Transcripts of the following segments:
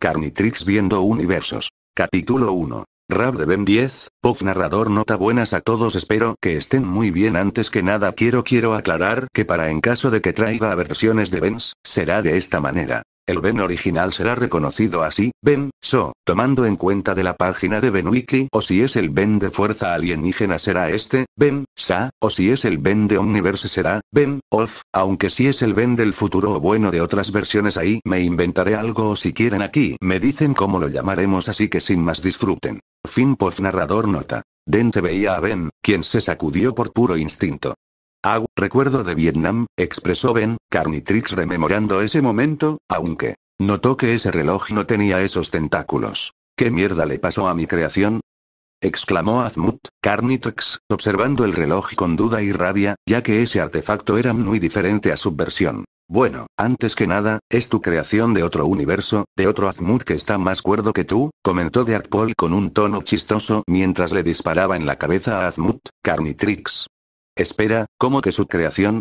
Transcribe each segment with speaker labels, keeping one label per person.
Speaker 1: Carnitrix viendo universos. Capítulo 1. Rap de Ben 10, pop narrador nota buenas a todos espero que estén muy bien antes que nada quiero quiero aclarar que para en caso de que traiga versiones de Ben's será de esta manera. El Ben original será reconocido así, Ben, So, tomando en cuenta de la página de Benwiki o si es el Ben de fuerza alienígena será este, Ben, Sa, o si es el Ben de Omniverse será, Ben, Off, aunque si es el Ben del futuro o bueno de otras versiones ahí me inventaré algo o si quieren aquí me dicen cómo lo llamaremos así que sin más disfruten. Fin post narrador nota. Den se veía a Ben, quien se sacudió por puro instinto recuerdo de Vietnam, expresó Ben, Carnitrix rememorando ese momento, aunque notó que ese reloj no tenía esos tentáculos. ¿Qué mierda le pasó a mi creación? exclamó Azmut, Carnitrix, observando el reloj con duda y rabia, ya que ese artefacto era muy diferente a su versión. Bueno, antes que nada, es tu creación de otro universo, de otro Azmut que está más cuerdo que tú, comentó Deadpool con un tono chistoso mientras le disparaba en la cabeza a Azmut, Carnitrix. Espera, ¿cómo que su creación?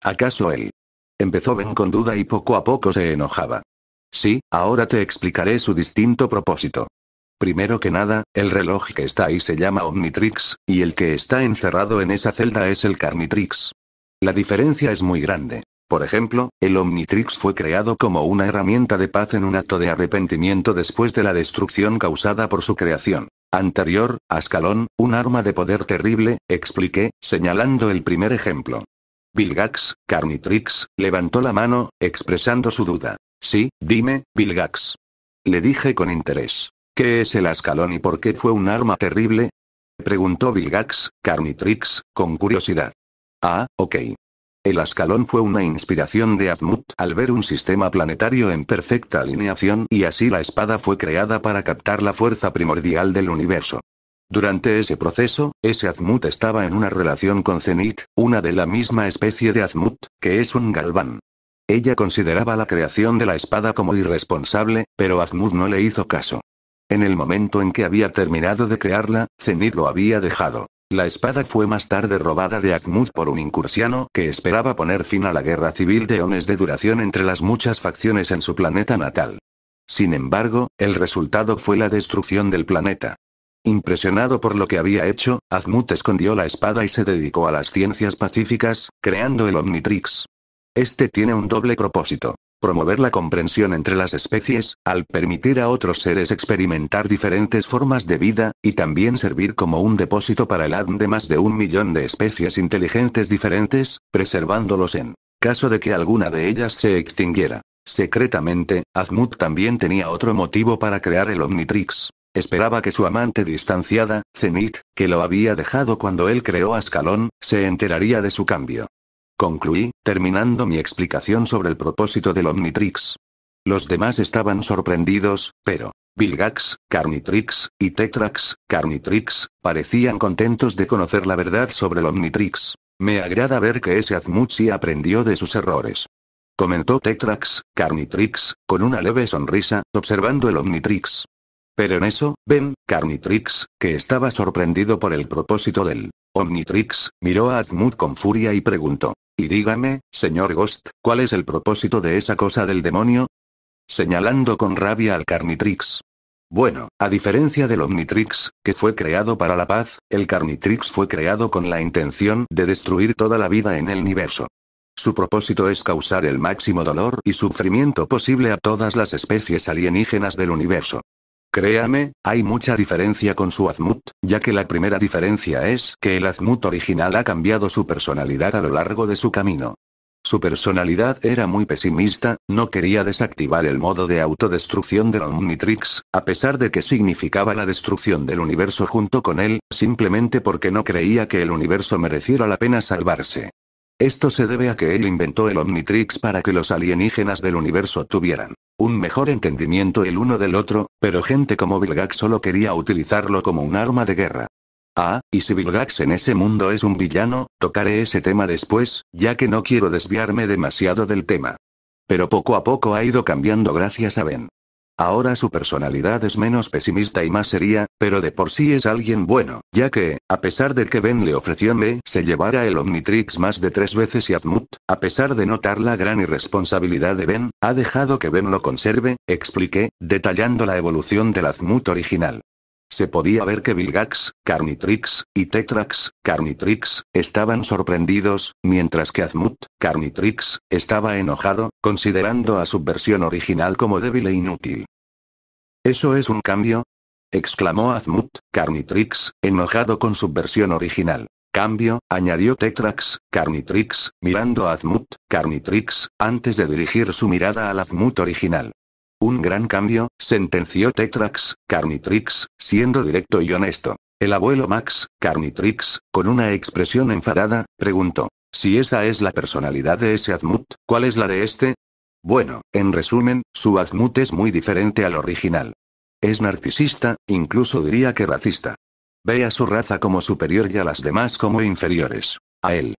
Speaker 1: ¿Acaso él? Empezó Ben con duda y poco a poco se enojaba. Sí, ahora te explicaré su distinto propósito. Primero que nada, el reloj que está ahí se llama Omnitrix, y el que está encerrado en esa celda es el Carnitrix. La diferencia es muy grande. Por ejemplo, el Omnitrix fue creado como una herramienta de paz en un acto de arrepentimiento después de la destrucción causada por su creación. Anterior, Ascalón, un arma de poder terrible, expliqué, señalando el primer ejemplo. Vilgax, Carnitrix, levantó la mano, expresando su duda. Sí, dime, Vilgax. Le dije con interés. ¿Qué es el Ascalón y por qué fue un arma terrible? Preguntó Vilgax, Carnitrix, con curiosidad. Ah, ok. El Ascalón fue una inspiración de Azmuth al ver un sistema planetario en perfecta alineación y así la espada fue creada para captar la fuerza primordial del universo. Durante ese proceso, ese Azmuth estaba en una relación con Zenit, una de la misma especie de Azmuth, que es un galván. Ella consideraba la creación de la espada como irresponsable, pero Azmuth no le hizo caso. En el momento en que había terminado de crearla, Zenit lo había dejado. La espada fue más tarde robada de Azmuth por un incursiano que esperaba poner fin a la guerra civil de ones de duración entre las muchas facciones en su planeta natal. Sin embargo, el resultado fue la destrucción del planeta. Impresionado por lo que había hecho, Azmut escondió la espada y se dedicó a las ciencias pacíficas, creando el Omnitrix. Este tiene un doble propósito promover la comprensión entre las especies, al permitir a otros seres experimentar diferentes formas de vida, y también servir como un depósito para el ADN de más de un millón de especies inteligentes diferentes, preservándolos en caso de que alguna de ellas se extinguiera. Secretamente, Azmuth también tenía otro motivo para crear el Omnitrix. Esperaba que su amante distanciada, Zenith, que lo había dejado cuando él creó Ascalón, se enteraría de su cambio concluí, terminando mi explicación sobre el propósito del Omnitrix. Los demás estaban sorprendidos, pero Vilgax, Carnitrix y Tetrax, Carnitrix, parecían contentos de conocer la verdad sobre el Omnitrix. Me agrada ver que ese Azmuchi aprendió de sus errores. Comentó Tetrax, Carnitrix, con una leve sonrisa, observando el Omnitrix. Pero en eso, Ben, Carnitrix, que estaba sorprendido por el propósito del Omnitrix, miró a Azmuth con furia y preguntó. Y dígame, señor Ghost, ¿cuál es el propósito de esa cosa del demonio? Señalando con rabia al Carnitrix. Bueno, a diferencia del Omnitrix, que fue creado para la paz, el Carnitrix fue creado con la intención de destruir toda la vida en el universo. Su propósito es causar el máximo dolor y sufrimiento posible a todas las especies alienígenas del universo. Créame, hay mucha diferencia con su Azmut, ya que la primera diferencia es que el Azmut original ha cambiado su personalidad a lo largo de su camino. Su personalidad era muy pesimista, no quería desactivar el modo de autodestrucción de la Omnitrix, a pesar de que significaba la destrucción del universo junto con él, simplemente porque no creía que el universo mereciera la pena salvarse. Esto se debe a que él inventó el Omnitrix para que los alienígenas del universo tuvieran un mejor entendimiento el uno del otro, pero gente como Vilgax solo quería utilizarlo como un arma de guerra. Ah, y si Vilgax en ese mundo es un villano, tocaré ese tema después, ya que no quiero desviarme demasiado del tema. Pero poco a poco ha ido cambiando gracias a Ben. Ahora su personalidad es menos pesimista y más seria, pero de por sí es alguien bueno, ya que, a pesar de que Ben le ofreció me se llevara el Omnitrix más de tres veces y Azmut, a pesar de notar la gran irresponsabilidad de Ben, ha dejado que Ben lo conserve, expliqué, detallando la evolución del Azmut original. Se podía ver que Vilgax, Carnitrix, y Tetrax, Carnitrix, estaban sorprendidos, mientras que Azmut, Carnitrix, estaba enojado, considerando a su versión original como débil e inútil. ¿Eso es un cambio? exclamó Azmut, Carnitrix, enojado con su versión original. Cambio, añadió Tetrax, Carnitrix, mirando a Azmut, Carnitrix, antes de dirigir su mirada al Azmut original. Un gran cambio, sentenció Tetrax, Carnitrix, siendo directo y honesto. El abuelo Max, Carnitrix, con una expresión enfadada, preguntó. Si esa es la personalidad de ese Azmut, ¿cuál es la de este? Bueno, en resumen, su Azmut es muy diferente al original. Es narcisista, incluso diría que racista. Ve a su raza como superior y a las demás como inferiores. A él,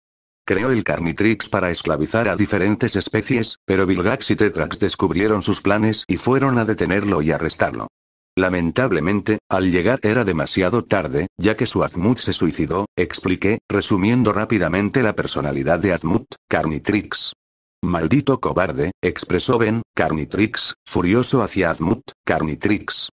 Speaker 1: creó el Carnitrix para esclavizar a diferentes especies, pero Vilgax y Tetrax descubrieron sus planes y fueron a detenerlo y arrestarlo. Lamentablemente, al llegar era demasiado tarde, ya que su Azmuth se suicidó, expliqué, resumiendo rápidamente la personalidad de Azmuth, Carnitrix. Maldito cobarde, expresó Ben, Carnitrix, furioso hacia Azmuth, Carnitrix.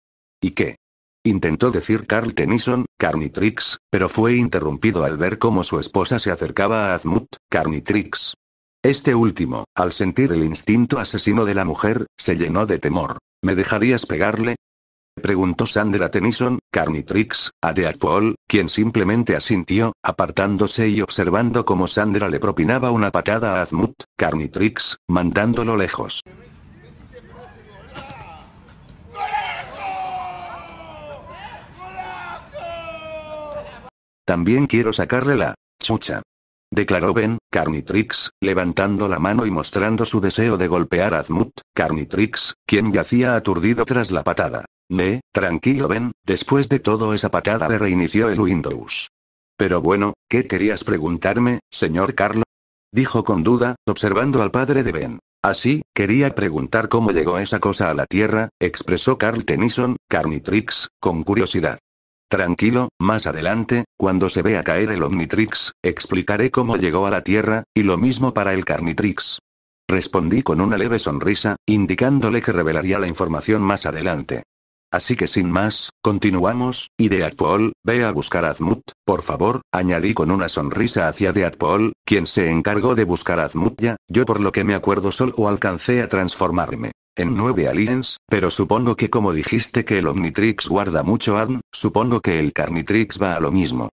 Speaker 1: ¿Y qué? Intentó decir Carl Tennyson, Carnitrix, pero fue interrumpido al ver cómo su esposa se acercaba a Azmut, Carnitrix. Este último, al sentir el instinto asesino de la mujer, se llenó de temor. ¿Me dejarías pegarle? Preguntó Sandra Tennyson, Carnitrix, a Deadpool, quien simplemente asintió, apartándose y observando cómo Sandra le propinaba una patada a Azmut, Carnitrix, mandándolo lejos. También quiero sacarle la chucha. Declaró Ben, Carnitrix, levantando la mano y mostrando su deseo de golpear a Zmut, Carnitrix, quien yacía aturdido tras la patada. Me tranquilo Ben, después de todo esa patada le reinició el Windows. Pero bueno, ¿qué querías preguntarme, señor Carlo? Dijo con duda, observando al padre de Ben. Así, quería preguntar cómo llegó esa cosa a la Tierra, expresó Carl Tennyson, Carnitrix, con curiosidad. Tranquilo, más adelante, cuando se vea caer el Omnitrix, explicaré cómo llegó a la Tierra, y lo mismo para el Carnitrix. Respondí con una leve sonrisa, indicándole que revelaría la información más adelante. Así que sin más, continuamos, y Deadpool, ve a buscar a Azmut, por favor, añadí con una sonrisa hacia Deadpool, quien se encargó de buscar a Azmut ya, yo por lo que me acuerdo solo alcancé a transformarme en nueve aliens, pero supongo que como dijiste que el Omnitrix guarda mucho ADN, supongo que el Carnitrix va a lo mismo.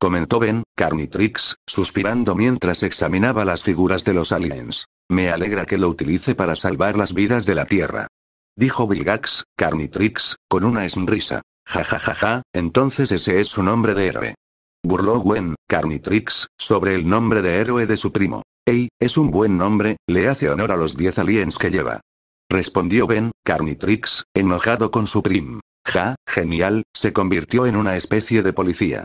Speaker 1: Comentó Ben, Carnitrix, suspirando mientras examinaba las figuras de los aliens. Me alegra que lo utilice para salvar las vidas de la Tierra. Dijo Vilgax, Carnitrix, con una sonrisa. Ja ja ja ja, entonces ese es su nombre de héroe. Burló Gwen, Carnitrix, sobre el nombre de héroe de su primo. Ey, es un buen nombre, le hace honor a los 10 aliens que lleva respondió Ben, Carnitrix, enojado con su prim. Ja, genial, se convirtió en una especie de policía.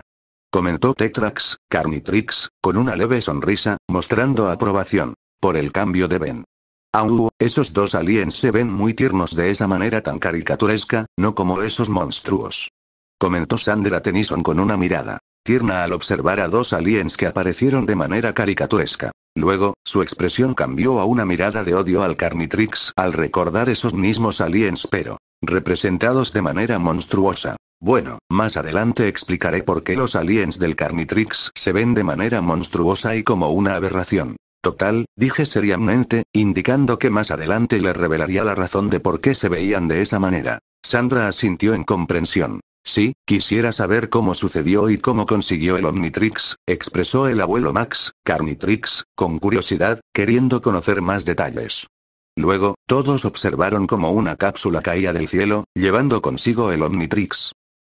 Speaker 1: Comentó Tetrax, Carnitrix, con una leve sonrisa, mostrando aprobación. Por el cambio de Ben. Au, esos dos aliens se ven muy tiernos de esa manera tan caricaturesca, no como esos monstruos. Comentó Sandra Tennyson con una mirada tierna al observar a dos aliens que aparecieron de manera caricaturesca. Luego, su expresión cambió a una mirada de odio al Carnitrix al recordar esos mismos aliens pero representados de manera monstruosa. Bueno, más adelante explicaré por qué los aliens del Carnitrix se ven de manera monstruosa y como una aberración. Total, dije seriamente, indicando que más adelante le revelaría la razón de por qué se veían de esa manera. Sandra asintió en comprensión. Sí, quisiera saber cómo sucedió y cómo consiguió el Omnitrix, expresó el abuelo Max, Carnitrix, con curiosidad, queriendo conocer más detalles. Luego, todos observaron cómo una cápsula caía del cielo, llevando consigo el Omnitrix.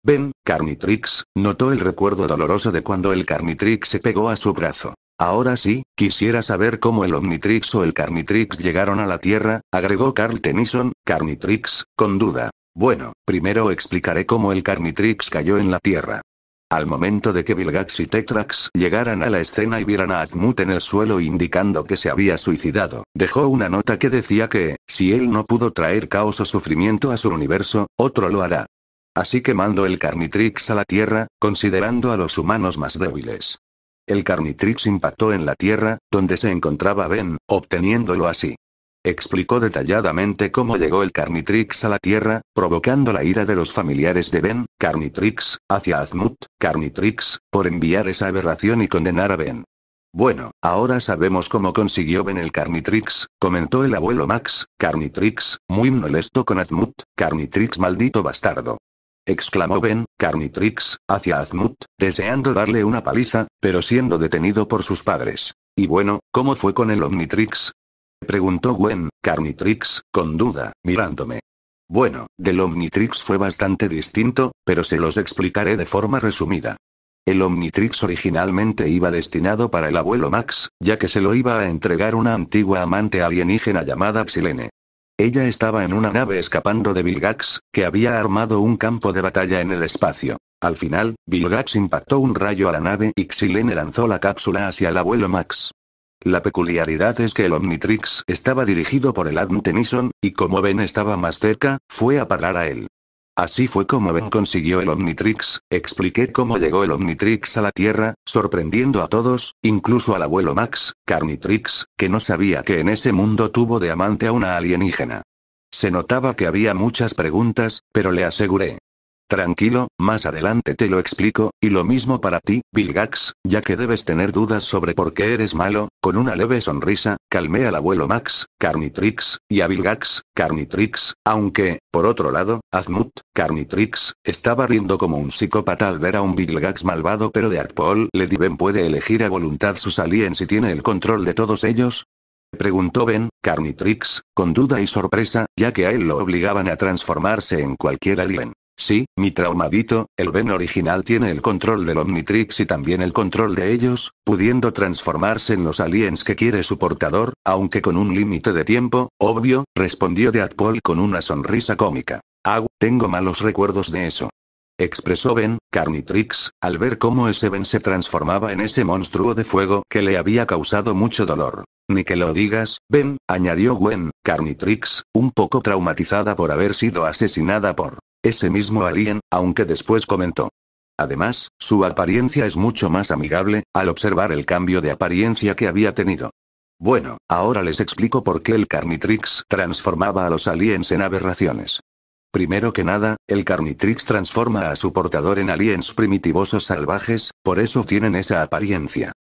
Speaker 1: Ben, Carnitrix, notó el recuerdo doloroso de cuando el Carnitrix se pegó a su brazo. Ahora sí, quisiera saber cómo el Omnitrix o el Carnitrix llegaron a la Tierra, agregó Carl Tennyson, Carnitrix, con duda. Bueno, primero explicaré cómo el Carnitrix cayó en la Tierra. Al momento de que Vilgax y Tetrax llegaran a la escena y vieran a Azmut en el suelo indicando que se había suicidado, dejó una nota que decía que, si él no pudo traer caos o sufrimiento a su universo, otro lo hará. Así que mandó el Carnitrix a la Tierra, considerando a los humanos más débiles. El Carnitrix impactó en la Tierra, donde se encontraba Ben, obteniéndolo así. Explicó detalladamente cómo llegó el Carnitrix a la Tierra, provocando la ira de los familiares de Ben, Carnitrix, hacia Azmuth, Carnitrix, por enviar esa aberración y condenar a Ben. Bueno, ahora sabemos cómo consiguió Ben el Carnitrix, comentó el abuelo Max, Carnitrix, muy molesto con Azmuth, Carnitrix maldito bastardo. Exclamó Ben, Carnitrix, hacia Azmuth, deseando darle una paliza, pero siendo detenido por sus padres. Y bueno, ¿cómo fue con el Omnitrix? preguntó Gwen, Carnitrix, con duda, mirándome. Bueno, del Omnitrix fue bastante distinto, pero se los explicaré de forma resumida. El Omnitrix originalmente iba destinado para el abuelo Max, ya que se lo iba a entregar una antigua amante alienígena llamada Xilene. Ella estaba en una nave escapando de Vilgax, que había armado un campo de batalla en el espacio. Al final, Vilgax impactó un rayo a la nave y Xilene lanzó la cápsula hacia el abuelo Max. La peculiaridad es que el Omnitrix estaba dirigido por el Adn Tenison, y como Ben estaba más cerca, fue a parar a él. Así fue como Ben consiguió el Omnitrix, expliqué cómo llegó el Omnitrix a la Tierra, sorprendiendo a todos, incluso al abuelo Max, Carnitrix, que no sabía que en ese mundo tuvo de amante a una alienígena. Se notaba que había muchas preguntas, pero le aseguré. Tranquilo, más adelante te lo explico, y lo mismo para ti, Vilgax, ya que debes tener dudas sobre por qué eres malo, con una leve sonrisa, calmé al abuelo Max, Carnitrix, y a Vilgax, Carnitrix, aunque, por otro lado, Azmut, Carnitrix, estaba riendo como un psicópata al ver a un Vilgax malvado pero de Artpol Ben puede elegir a voluntad sus aliens si tiene el control de todos ellos, preguntó Ben, Carnitrix, con duda y sorpresa, ya que a él lo obligaban a transformarse en cualquier alien. Sí, mi traumadito, el Ben original tiene el control del Omnitrix y también el control de ellos, pudiendo transformarse en los aliens que quiere su portador, aunque con un límite de tiempo, obvio, respondió Deadpool con una sonrisa cómica. Ah, tengo malos recuerdos de eso expresó Ben, Carnitrix, al ver cómo ese Ben se transformaba en ese monstruo de fuego que le había causado mucho dolor. Ni que lo digas, Ben, añadió Gwen, Carnitrix, un poco traumatizada por haber sido asesinada por ese mismo alien, aunque después comentó. Además, su apariencia es mucho más amigable, al observar el cambio de apariencia que había tenido. Bueno, ahora les explico por qué el Carnitrix transformaba a los aliens en aberraciones. Primero que nada, el Carnitrix transforma a su portador en aliens primitivos o salvajes, por eso tienen esa apariencia.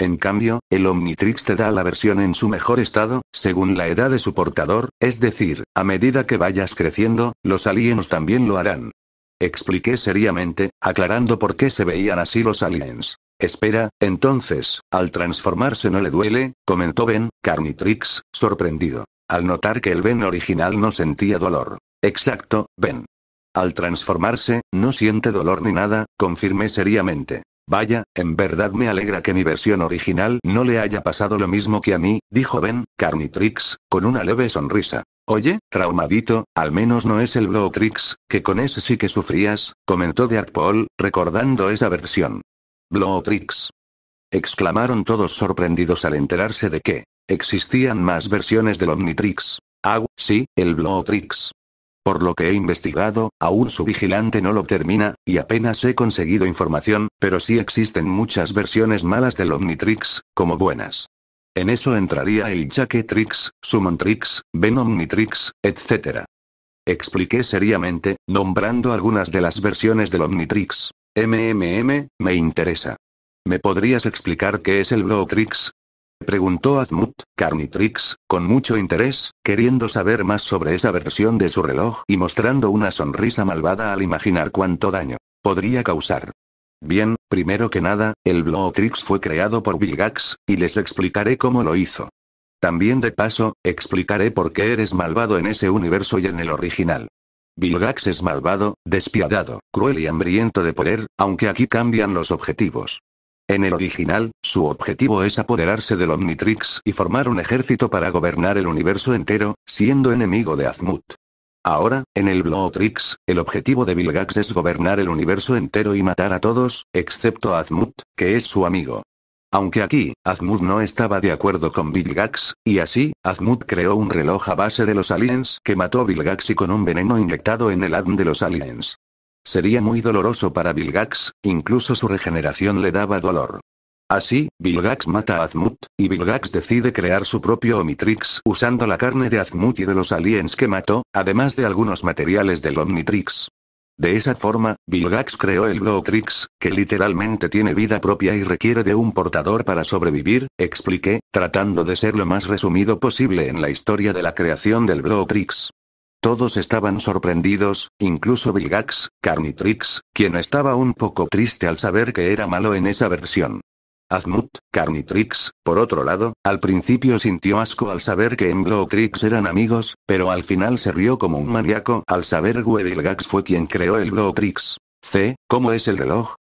Speaker 1: En cambio, el Omnitrix te da la versión en su mejor estado, según la edad de su portador, es decir, a medida que vayas creciendo, los aliens también lo harán. Expliqué seriamente, aclarando por qué se veían así los aliens. Espera, entonces, al transformarse no le duele, comentó Ben, Carnitrix, sorprendido. Al notar que el Ben original no sentía dolor. Exacto, Ben. Al transformarse, no siente dolor ni nada, confirmé seriamente. Vaya, en verdad me alegra que mi versión original no le haya pasado lo mismo que a mí, dijo Ben, Carnitrix, con una leve sonrisa. Oye, traumadito, al menos no es el Blowtrix, que con ese sí que sufrías, comentó Deadpool, Paul, recordando esa versión. Blowtrix. Exclamaron todos sorprendidos al enterarse de que existían más versiones del Omnitrix. Ah, sí, el Blowtrix. Por lo que he investigado, aún su vigilante no lo termina, y apenas he conseguido información, pero sí existen muchas versiones malas del Omnitrix, como buenas. En eso entraría el Jacketrix, Summontrix, Venomnitrix, etc. Expliqué seriamente, nombrando algunas de las versiones del Omnitrix. MMM, me interesa. ¿Me podrías explicar qué es el Blowtrix? preguntó Azmut, Carnitrix, con mucho interés, queriendo saber más sobre esa versión de su reloj y mostrando una sonrisa malvada al imaginar cuánto daño podría causar. Bien, primero que nada, el Blowtrix fue creado por Vilgax, y les explicaré cómo lo hizo. También de paso, explicaré por qué eres malvado en ese universo y en el original. Vilgax es malvado, despiadado, cruel y hambriento de poder, aunque aquí cambian los objetivos. En el original, su objetivo es apoderarse del Omnitrix y formar un ejército para gobernar el universo entero, siendo enemigo de Azmut. Ahora, en el Blowtrix, el objetivo de Vilgax es gobernar el universo entero y matar a todos, excepto a Azmut, que es su amigo. Aunque aquí, Azmuth no estaba de acuerdo con Vilgax, y así, Azmut creó un reloj a base de los aliens que mató a Vilgax y con un veneno inyectado en el ADN de los aliens. Sería muy doloroso para Vilgax, incluso su regeneración le daba dolor. Así, Vilgax mata a Azmuth, y Vilgax decide crear su propio Omnitrix usando la carne de Azmuth y de los aliens que mató, además de algunos materiales del Omnitrix. De esa forma, Vilgax creó el Blowtrix, que literalmente tiene vida propia y requiere de un portador para sobrevivir, expliqué, tratando de ser lo más resumido posible en la historia de la creación del Blowtrix. Todos estaban sorprendidos, incluso Vilgax, Carnitrix, quien estaba un poco triste al saber que era malo en esa versión. Azmut, Carnitrix, por otro lado, al principio sintió asco al saber que en tricks eran amigos, pero al final se rió como un maníaco al saber que Vilgax fue quien creó el Blotrix. C, ¿cómo es el reloj?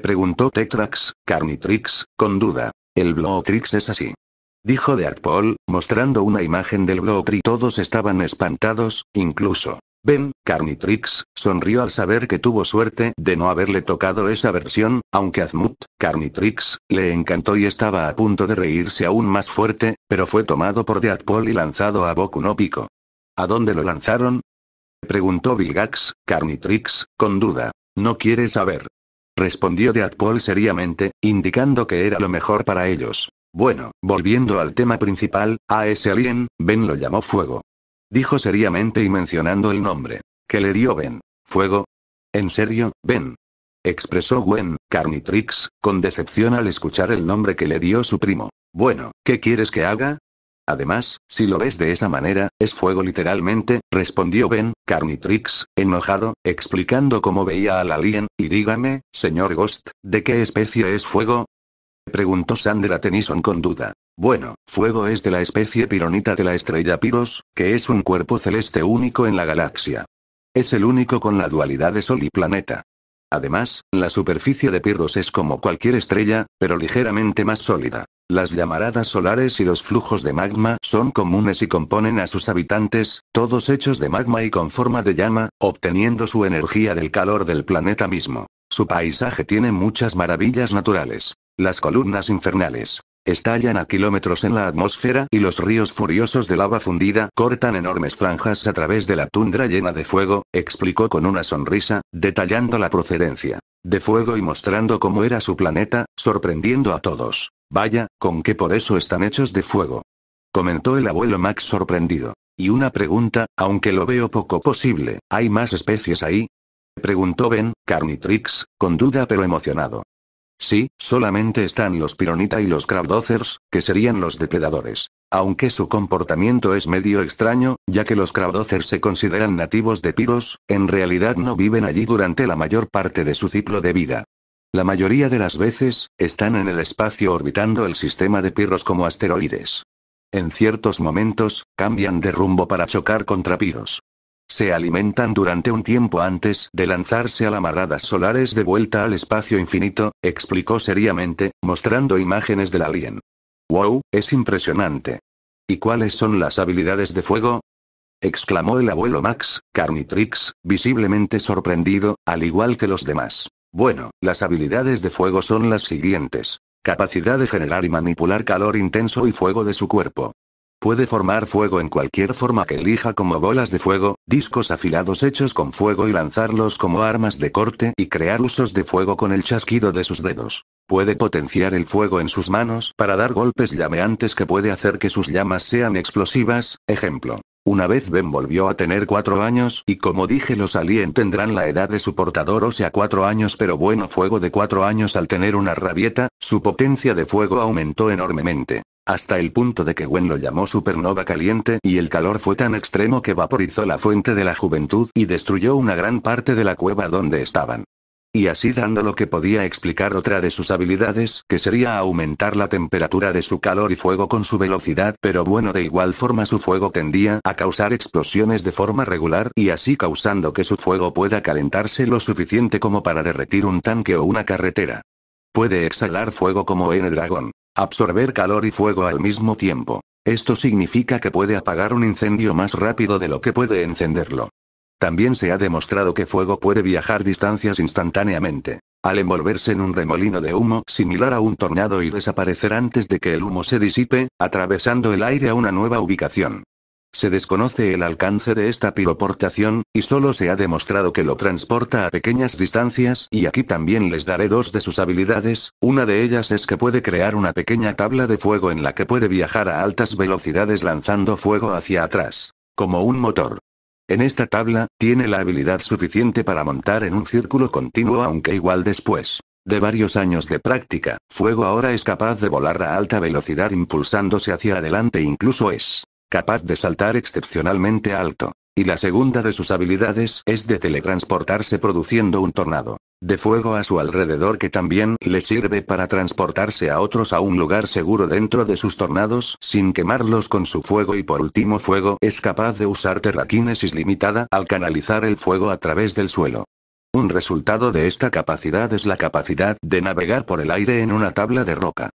Speaker 1: Preguntó Tetrax, Carnitrix, con duda. El Blotrix es así dijo Deadpool, mostrando una imagen del Glowtree y Todos estaban espantados, incluso Ben, Carnitrix, sonrió al saber que tuvo suerte de no haberle tocado esa versión, aunque Azmut, Carnitrix, le encantó y estaba a punto de reírse aún más fuerte, pero fue tomado por Deadpool y lanzado a Boku no Pico. ¿A dónde lo lanzaron? Preguntó Vilgax, Carnitrix, con duda. No quiere saber. Respondió Deadpool seriamente, indicando que era lo mejor para ellos. Bueno, volviendo al tema principal, a ese alien, Ben lo llamó fuego. Dijo seriamente y mencionando el nombre. Que le dio Ben. ¿Fuego? ¿En serio, Ben? Expresó Gwen, Carnitrix, con decepción al escuchar el nombre que le dio su primo. Bueno, ¿qué quieres que haga? Además, si lo ves de esa manera, es fuego literalmente, respondió Ben, Carnitrix, enojado, explicando cómo veía al alien, y dígame, señor Ghost, ¿de qué especie es fuego? preguntó Sandra Tennyson con duda. Bueno, fuego es de la especie pironita de la estrella Piros, que es un cuerpo celeste único en la galaxia. Es el único con la dualidad de Sol y planeta. Además, la superficie de Piros es como cualquier estrella, pero ligeramente más sólida. Las llamaradas solares y los flujos de magma son comunes y componen a sus habitantes, todos hechos de magma y con forma de llama, obteniendo su energía del calor del planeta mismo. Su paisaje tiene muchas maravillas naturales. Las columnas infernales estallan a kilómetros en la atmósfera y los ríos furiosos de lava fundida cortan enormes franjas a través de la tundra llena de fuego, explicó con una sonrisa, detallando la procedencia de fuego y mostrando cómo era su planeta, sorprendiendo a todos. Vaya, con qué por eso están hechos de fuego. Comentó el abuelo Max sorprendido. Y una pregunta, aunque lo veo poco posible, ¿hay más especies ahí? Preguntó Ben, Carnitrix, con duda pero emocionado. Sí, solamente están los Pironita y los crowdothers, que serían los depredadores. Aunque su comportamiento es medio extraño, ya que los crowdothers se consideran nativos de Piros, en realidad no viven allí durante la mayor parte de su ciclo de vida. La mayoría de las veces, están en el espacio orbitando el sistema de Piros como asteroides. En ciertos momentos, cambian de rumbo para chocar contra Piros. Se alimentan durante un tiempo antes de lanzarse a marradas solares de vuelta al espacio infinito, explicó seriamente, mostrando imágenes del alien. ¡Wow! Es impresionante. ¿Y cuáles son las habilidades de fuego? exclamó el abuelo Max, Carnitrix, visiblemente sorprendido, al igual que los demás. Bueno, las habilidades de fuego son las siguientes. Capacidad de generar y manipular calor intenso y fuego de su cuerpo. Puede formar fuego en cualquier forma que elija como bolas de fuego, discos afilados hechos con fuego y lanzarlos como armas de corte y crear usos de fuego con el chasquido de sus dedos. Puede potenciar el fuego en sus manos para dar golpes llameantes que puede hacer que sus llamas sean explosivas, ejemplo. Una vez Ben volvió a tener cuatro años y como dije los alien tendrán la edad de su portador o sea cuatro años pero bueno fuego de cuatro años al tener una rabieta, su potencia de fuego aumentó enormemente hasta el punto de que Gwen lo llamó supernova caliente y el calor fue tan extremo que vaporizó la fuente de la juventud y destruyó una gran parte de la cueva donde estaban. Y así dando lo que podía explicar otra de sus habilidades, que sería aumentar la temperatura de su calor y fuego con su velocidad, pero bueno, de igual forma su fuego tendía a causar explosiones de forma regular y así causando que su fuego pueda calentarse lo suficiente como para derretir un tanque o una carretera. Puede exhalar fuego como n dragón. Absorber calor y fuego al mismo tiempo. Esto significa que puede apagar un incendio más rápido de lo que puede encenderlo. También se ha demostrado que fuego puede viajar distancias instantáneamente. Al envolverse en un remolino de humo similar a un tornado y desaparecer antes de que el humo se disipe, atravesando el aire a una nueva ubicación. Se desconoce el alcance de esta piroportación, y solo se ha demostrado que lo transporta a pequeñas distancias y aquí también les daré dos de sus habilidades, una de ellas es que puede crear una pequeña tabla de fuego en la que puede viajar a altas velocidades lanzando fuego hacia atrás, como un motor. En esta tabla, tiene la habilidad suficiente para montar en un círculo continuo aunque igual después. De varios años de práctica, Fuego ahora es capaz de volar a alta velocidad impulsándose hacia adelante incluso es capaz de saltar excepcionalmente alto. Y la segunda de sus habilidades es de teletransportarse produciendo un tornado de fuego a su alrededor que también le sirve para transportarse a otros a un lugar seguro dentro de sus tornados sin quemarlos con su fuego y por último fuego es capaz de usar terraquinesis limitada al canalizar el fuego a través del suelo. Un resultado de esta capacidad es la capacidad de navegar por el aire en una tabla de roca.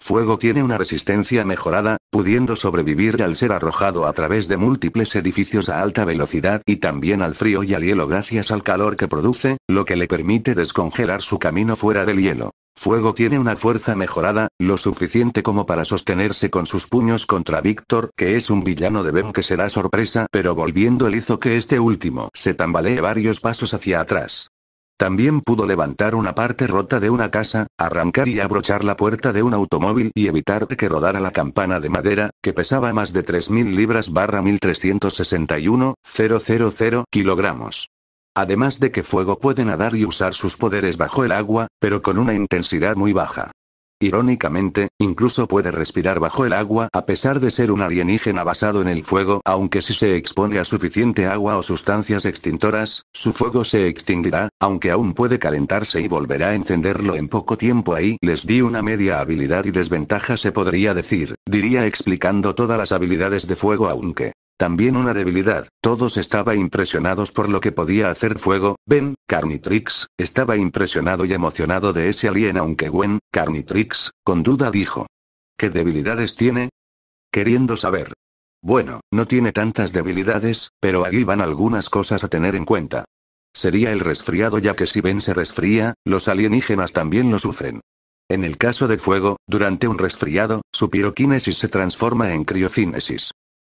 Speaker 1: Fuego tiene una resistencia mejorada, pudiendo sobrevivir al ser arrojado a través de múltiples edificios a alta velocidad y también al frío y al hielo gracias al calor que produce, lo que le permite descongelar su camino fuera del hielo. Fuego tiene una fuerza mejorada, lo suficiente como para sostenerse con sus puños contra Víctor, que es un villano de Ben que será sorpresa, pero volviendo el hizo que este último se tambalee varios pasos hacia atrás. También pudo levantar una parte rota de una casa, arrancar y abrochar la puerta de un automóvil y evitar que rodara la campana de madera, que pesaba más de 3.000 libras barra 1.361,000 kilogramos. Además de que fuego puede nadar y usar sus poderes bajo el agua, pero con una intensidad muy baja. Irónicamente, incluso puede respirar bajo el agua a pesar de ser un alienígena basado en el fuego, aunque si se expone a suficiente agua o sustancias extintoras, su fuego se extinguirá, aunque aún puede calentarse y volverá a encenderlo en poco tiempo. Ahí les di una media habilidad y desventaja se podría decir, diría explicando todas las habilidades de fuego aunque también una debilidad, todos estaban impresionados por lo que podía hacer fuego, Ben, Carnitrix, estaba impresionado y emocionado de ese alien aunque Gwen, Carnitrix, con duda dijo. ¿Qué debilidades tiene? Queriendo saber. Bueno, no tiene tantas debilidades, pero aquí van algunas cosas a tener en cuenta. Sería el resfriado ya que si Ben se resfría, los alienígenas también lo sufren. En el caso de fuego, durante un resfriado, su piroquinesis se transforma en criocinesis.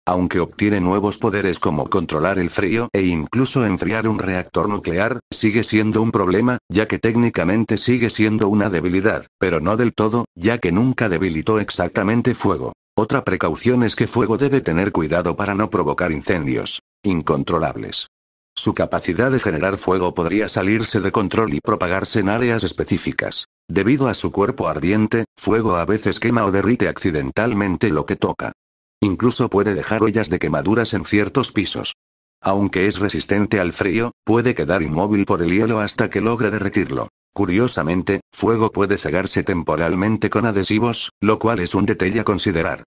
Speaker 1: Aunque obtiene nuevos poderes como controlar el frío e incluso enfriar un reactor nuclear, sigue siendo un problema, ya que técnicamente sigue siendo una debilidad, pero no del todo, ya que nunca debilitó exactamente fuego. Otra precaución es que fuego debe tener cuidado para no provocar incendios incontrolables. Su capacidad de generar fuego podría salirse de control y propagarse en áreas específicas. Debido a su cuerpo ardiente, fuego a veces quema o derrite accidentalmente lo que toca. Incluso puede dejar huellas de quemaduras en ciertos pisos. Aunque es resistente al frío, puede quedar inmóvil por el hielo hasta que logre derretirlo. Curiosamente, fuego puede cegarse temporalmente con adhesivos, lo cual es un detalle a considerar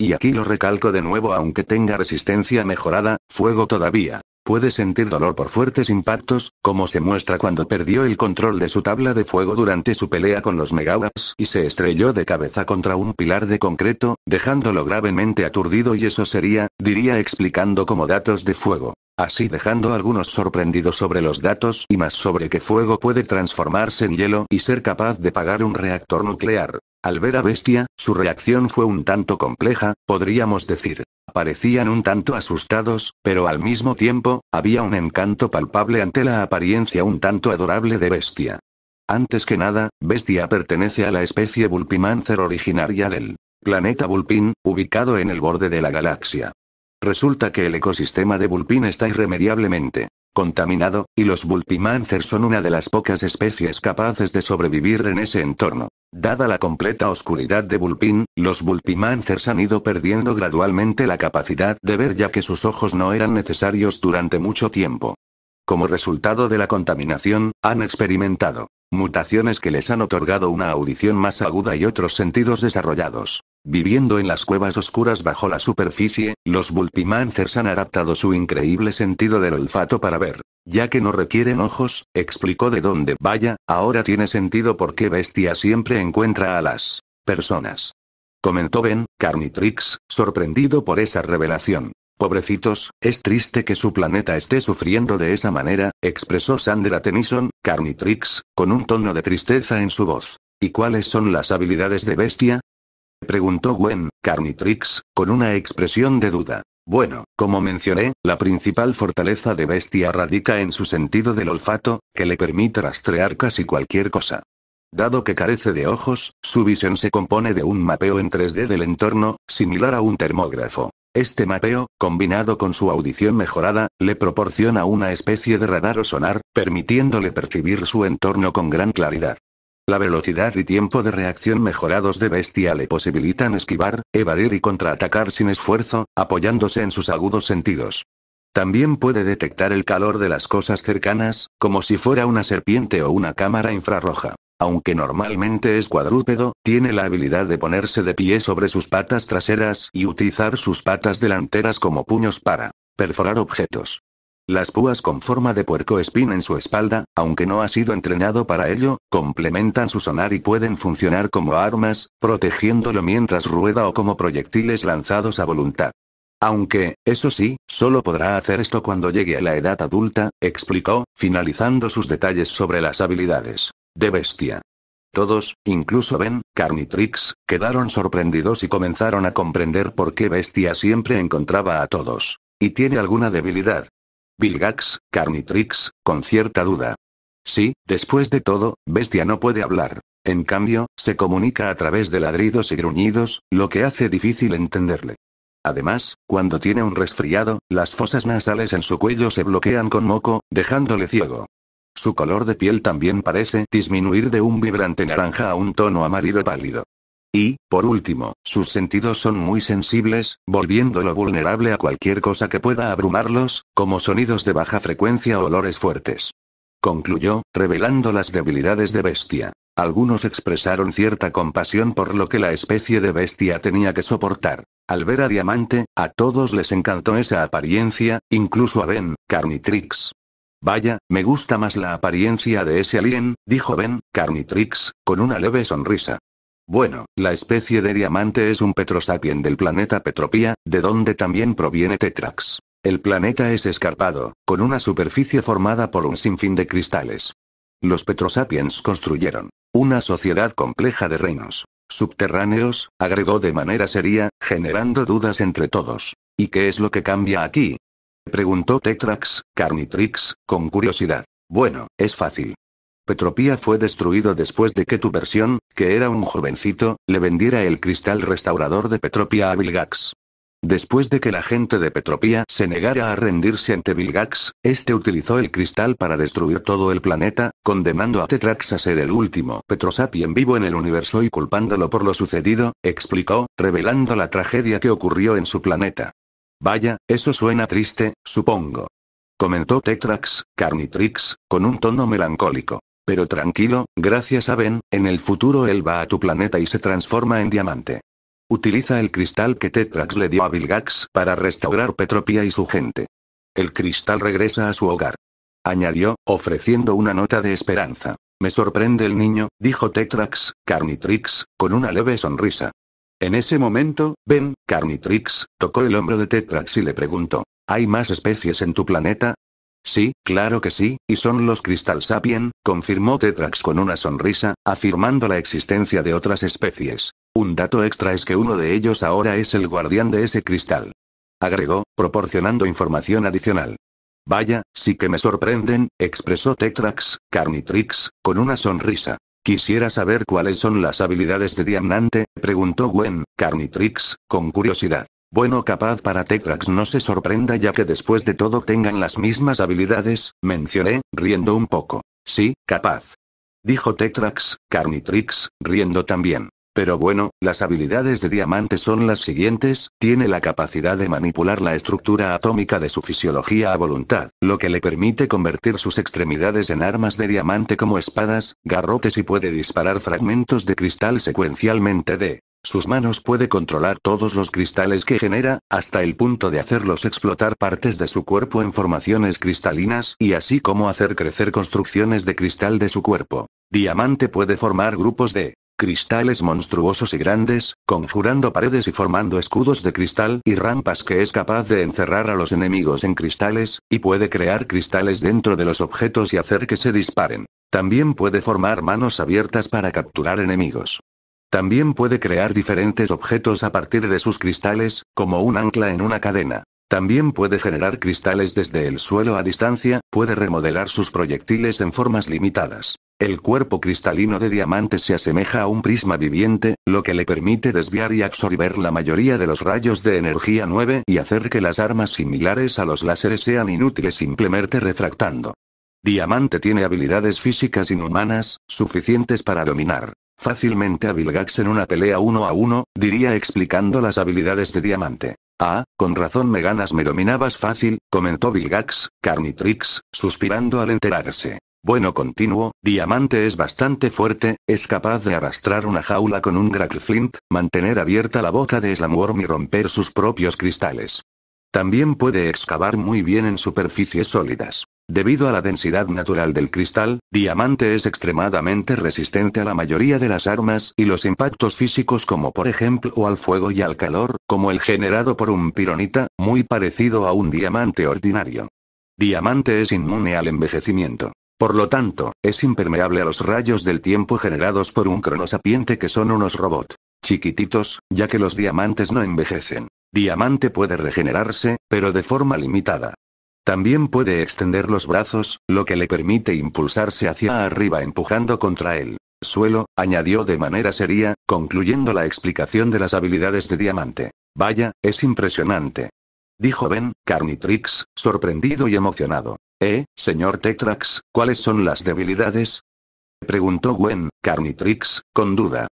Speaker 1: y aquí lo recalco de nuevo aunque tenga resistencia mejorada, fuego todavía. Puede sentir dolor por fuertes impactos, como se muestra cuando perdió el control de su tabla de fuego durante su pelea con los megawatts y se estrelló de cabeza contra un pilar de concreto, dejándolo gravemente aturdido y eso sería, diría explicando como datos de fuego. Así dejando algunos sorprendidos sobre los datos y más sobre que fuego puede transformarse en hielo y ser capaz de pagar un reactor nuclear. Al ver a Bestia, su reacción fue un tanto compleja, podríamos decir. Parecían un tanto asustados, pero al mismo tiempo, había un encanto palpable ante la apariencia un tanto adorable de Bestia. Antes que nada, Bestia pertenece a la especie Vulpimancer originaria del planeta Vulpin, ubicado en el borde de la galaxia. Resulta que el ecosistema de Vulpin está irremediablemente contaminado, y los Vulpimancer son una de las pocas especies capaces de sobrevivir en ese entorno. Dada la completa oscuridad de Bulpin, los Bulpimancers han ido perdiendo gradualmente la capacidad de ver ya que sus ojos no eran necesarios durante mucho tiempo. Como resultado de la contaminación, han experimentado mutaciones que les han otorgado una audición más aguda y otros sentidos desarrollados. Viviendo en las cuevas oscuras bajo la superficie, los Bulpimancers han adaptado su increíble sentido del olfato para ver ya que no requieren ojos, explicó de dónde vaya, ahora tiene sentido por qué Bestia siempre encuentra a las personas. Comentó Ben, Carnitrix, sorprendido por esa revelación. Pobrecitos, es triste que su planeta esté sufriendo de esa manera, expresó Sandra Tennyson, Carnitrix, con un tono de tristeza en su voz. ¿Y cuáles son las habilidades de Bestia? Preguntó Gwen, Carnitrix, con una expresión de duda. Bueno, como mencioné, la principal fortaleza de Bestia radica en su sentido del olfato, que le permite rastrear casi cualquier cosa. Dado que carece de ojos, su visión se compone de un mapeo en 3D del entorno, similar a un termógrafo. Este mapeo, combinado con su audición mejorada, le proporciona una especie de radar o sonar, permitiéndole percibir su entorno con gran claridad. La velocidad y tiempo de reacción mejorados de Bestia le posibilitan esquivar, evadir y contraatacar sin esfuerzo, apoyándose en sus agudos sentidos. También puede detectar el calor de las cosas cercanas, como si fuera una serpiente o una cámara infrarroja. Aunque normalmente es cuadrúpedo, tiene la habilidad de ponerse de pie sobre sus patas traseras y utilizar sus patas delanteras como puños para perforar objetos. Las púas con forma de espín en su espalda, aunque no ha sido entrenado para ello, complementan su sonar y pueden funcionar como armas, protegiéndolo mientras rueda o como proyectiles lanzados a voluntad. Aunque, eso sí, solo podrá hacer esto cuando llegue a la edad adulta, explicó, finalizando sus detalles sobre las habilidades de bestia. Todos, incluso Ben, Carnitrix, quedaron sorprendidos y comenzaron a comprender por qué Bestia siempre encontraba a todos. Y tiene alguna debilidad, Bilgax, Carnitrix, con cierta duda. Sí, después de todo, Bestia no puede hablar. En cambio, se comunica a través de ladridos y gruñidos, lo que hace difícil entenderle. Además, cuando tiene un resfriado, las fosas nasales en su cuello se bloquean con moco, dejándole ciego. Su color de piel también parece disminuir de un vibrante naranja a un tono amarillo pálido. Y, por último, sus sentidos son muy sensibles, volviéndolo vulnerable a cualquier cosa que pueda abrumarlos, como sonidos de baja frecuencia o olores fuertes. Concluyó, revelando las debilidades de bestia. Algunos expresaron cierta compasión por lo que la especie de bestia tenía que soportar. Al ver a Diamante, a todos les encantó esa apariencia, incluso a Ben, Carnitrix. Vaya, me gusta más la apariencia de ese alien, dijo Ben, Carnitrix, con una leve sonrisa. Bueno, la especie de diamante es un petrosapien del planeta Petropía, de donde también proviene Tetrax. El planeta es escarpado, con una superficie formada por un sinfín de cristales. Los petrosapiens construyeron una sociedad compleja de reinos subterráneos, agregó de manera seria, generando dudas entre todos. ¿Y qué es lo que cambia aquí? preguntó Tetrax, Carnitrix, con curiosidad. Bueno, es fácil. Petropía fue destruido después de que tu versión, que era un jovencito, le vendiera el cristal restaurador de Petropía a Vilgax. Después de que la gente de Petropía se negara a rendirse ante Vilgax, este utilizó el cristal para destruir todo el planeta, condenando a Tetrax a ser el último Petrosapien vivo en el universo y culpándolo por lo sucedido, explicó, revelando la tragedia que ocurrió en su planeta. Vaya, eso suena triste, supongo. Comentó Tetrax, Carnitrix, con un tono melancólico. Pero tranquilo, gracias a Ben, en el futuro él va a tu planeta y se transforma en diamante. Utiliza el cristal que Tetrax le dio a Vilgax para restaurar Petropia y su gente. El cristal regresa a su hogar. Añadió, ofreciendo una nota de esperanza. Me sorprende el niño, dijo Tetrax, Carnitrix, con una leve sonrisa. En ese momento, Ben, Carnitrix, tocó el hombro de Tetrax y le preguntó, ¿Hay más especies en tu planeta? Sí, claro que sí, y son los Crystal Sapien, confirmó Tetrax con una sonrisa, afirmando la existencia de otras especies. Un dato extra es que uno de ellos ahora es el guardián de ese cristal. Agregó, proporcionando información adicional. Vaya, sí que me sorprenden, expresó Tetrax, Carnitrix, con una sonrisa. Quisiera saber cuáles son las habilidades de Diamante, preguntó Gwen, Carnitrix, con curiosidad. Bueno capaz para Tetrax no se sorprenda ya que después de todo tengan las mismas habilidades, mencioné, riendo un poco. Sí, capaz. Dijo Tetrax, Carnitrix, riendo también. Pero bueno, las habilidades de diamante son las siguientes, tiene la capacidad de manipular la estructura atómica de su fisiología a voluntad, lo que le permite convertir sus extremidades en armas de diamante como espadas, garrotes y puede disparar fragmentos de cristal secuencialmente de sus manos puede controlar todos los cristales que genera, hasta el punto de hacerlos explotar partes de su cuerpo en formaciones cristalinas y así como hacer crecer construcciones de cristal de su cuerpo. Diamante puede formar grupos de cristales monstruosos y grandes, conjurando paredes y formando escudos de cristal y rampas que es capaz de encerrar a los enemigos en cristales, y puede crear cristales dentro de los objetos y hacer que se disparen. También puede formar manos abiertas para capturar enemigos. También puede crear diferentes objetos a partir de sus cristales, como un ancla en una cadena. También puede generar cristales desde el suelo a distancia, puede remodelar sus proyectiles en formas limitadas. El cuerpo cristalino de diamante se asemeja a un prisma viviente, lo que le permite desviar y absorber la mayoría de los rayos de energía 9 y hacer que las armas similares a los láseres sean inútiles simplemente refractando. Diamante tiene habilidades físicas inhumanas, suficientes para dominar fácilmente a Vilgax en una pelea uno a uno, diría explicando las habilidades de Diamante. Ah, con razón me ganas me dominabas fácil, comentó Vilgax, Carnitrix, suspirando al enterarse. Bueno continuo, Diamante es bastante fuerte, es capaz de arrastrar una jaula con un Flint, mantener abierta la boca de Slamworm y romper sus propios cristales. También puede excavar muy bien en superficies sólidas. Debido a la densidad natural del cristal, diamante es extremadamente resistente a la mayoría de las armas y los impactos físicos como por ejemplo al fuego y al calor, como el generado por un pironita, muy parecido a un diamante ordinario. Diamante es inmune al envejecimiento. Por lo tanto, es impermeable a los rayos del tiempo generados por un cronosapiente que son unos robots chiquititos, ya que los diamantes no envejecen. Diamante puede regenerarse, pero de forma limitada. También puede extender los brazos, lo que le permite impulsarse hacia arriba empujando contra el suelo, añadió de manera seria, concluyendo la explicación de las habilidades de Diamante. Vaya, es impresionante. Dijo Ben, Carnitrix, sorprendido y emocionado. Eh, señor Tetrax, ¿cuáles son las debilidades? Preguntó Gwen, Carnitrix, con duda.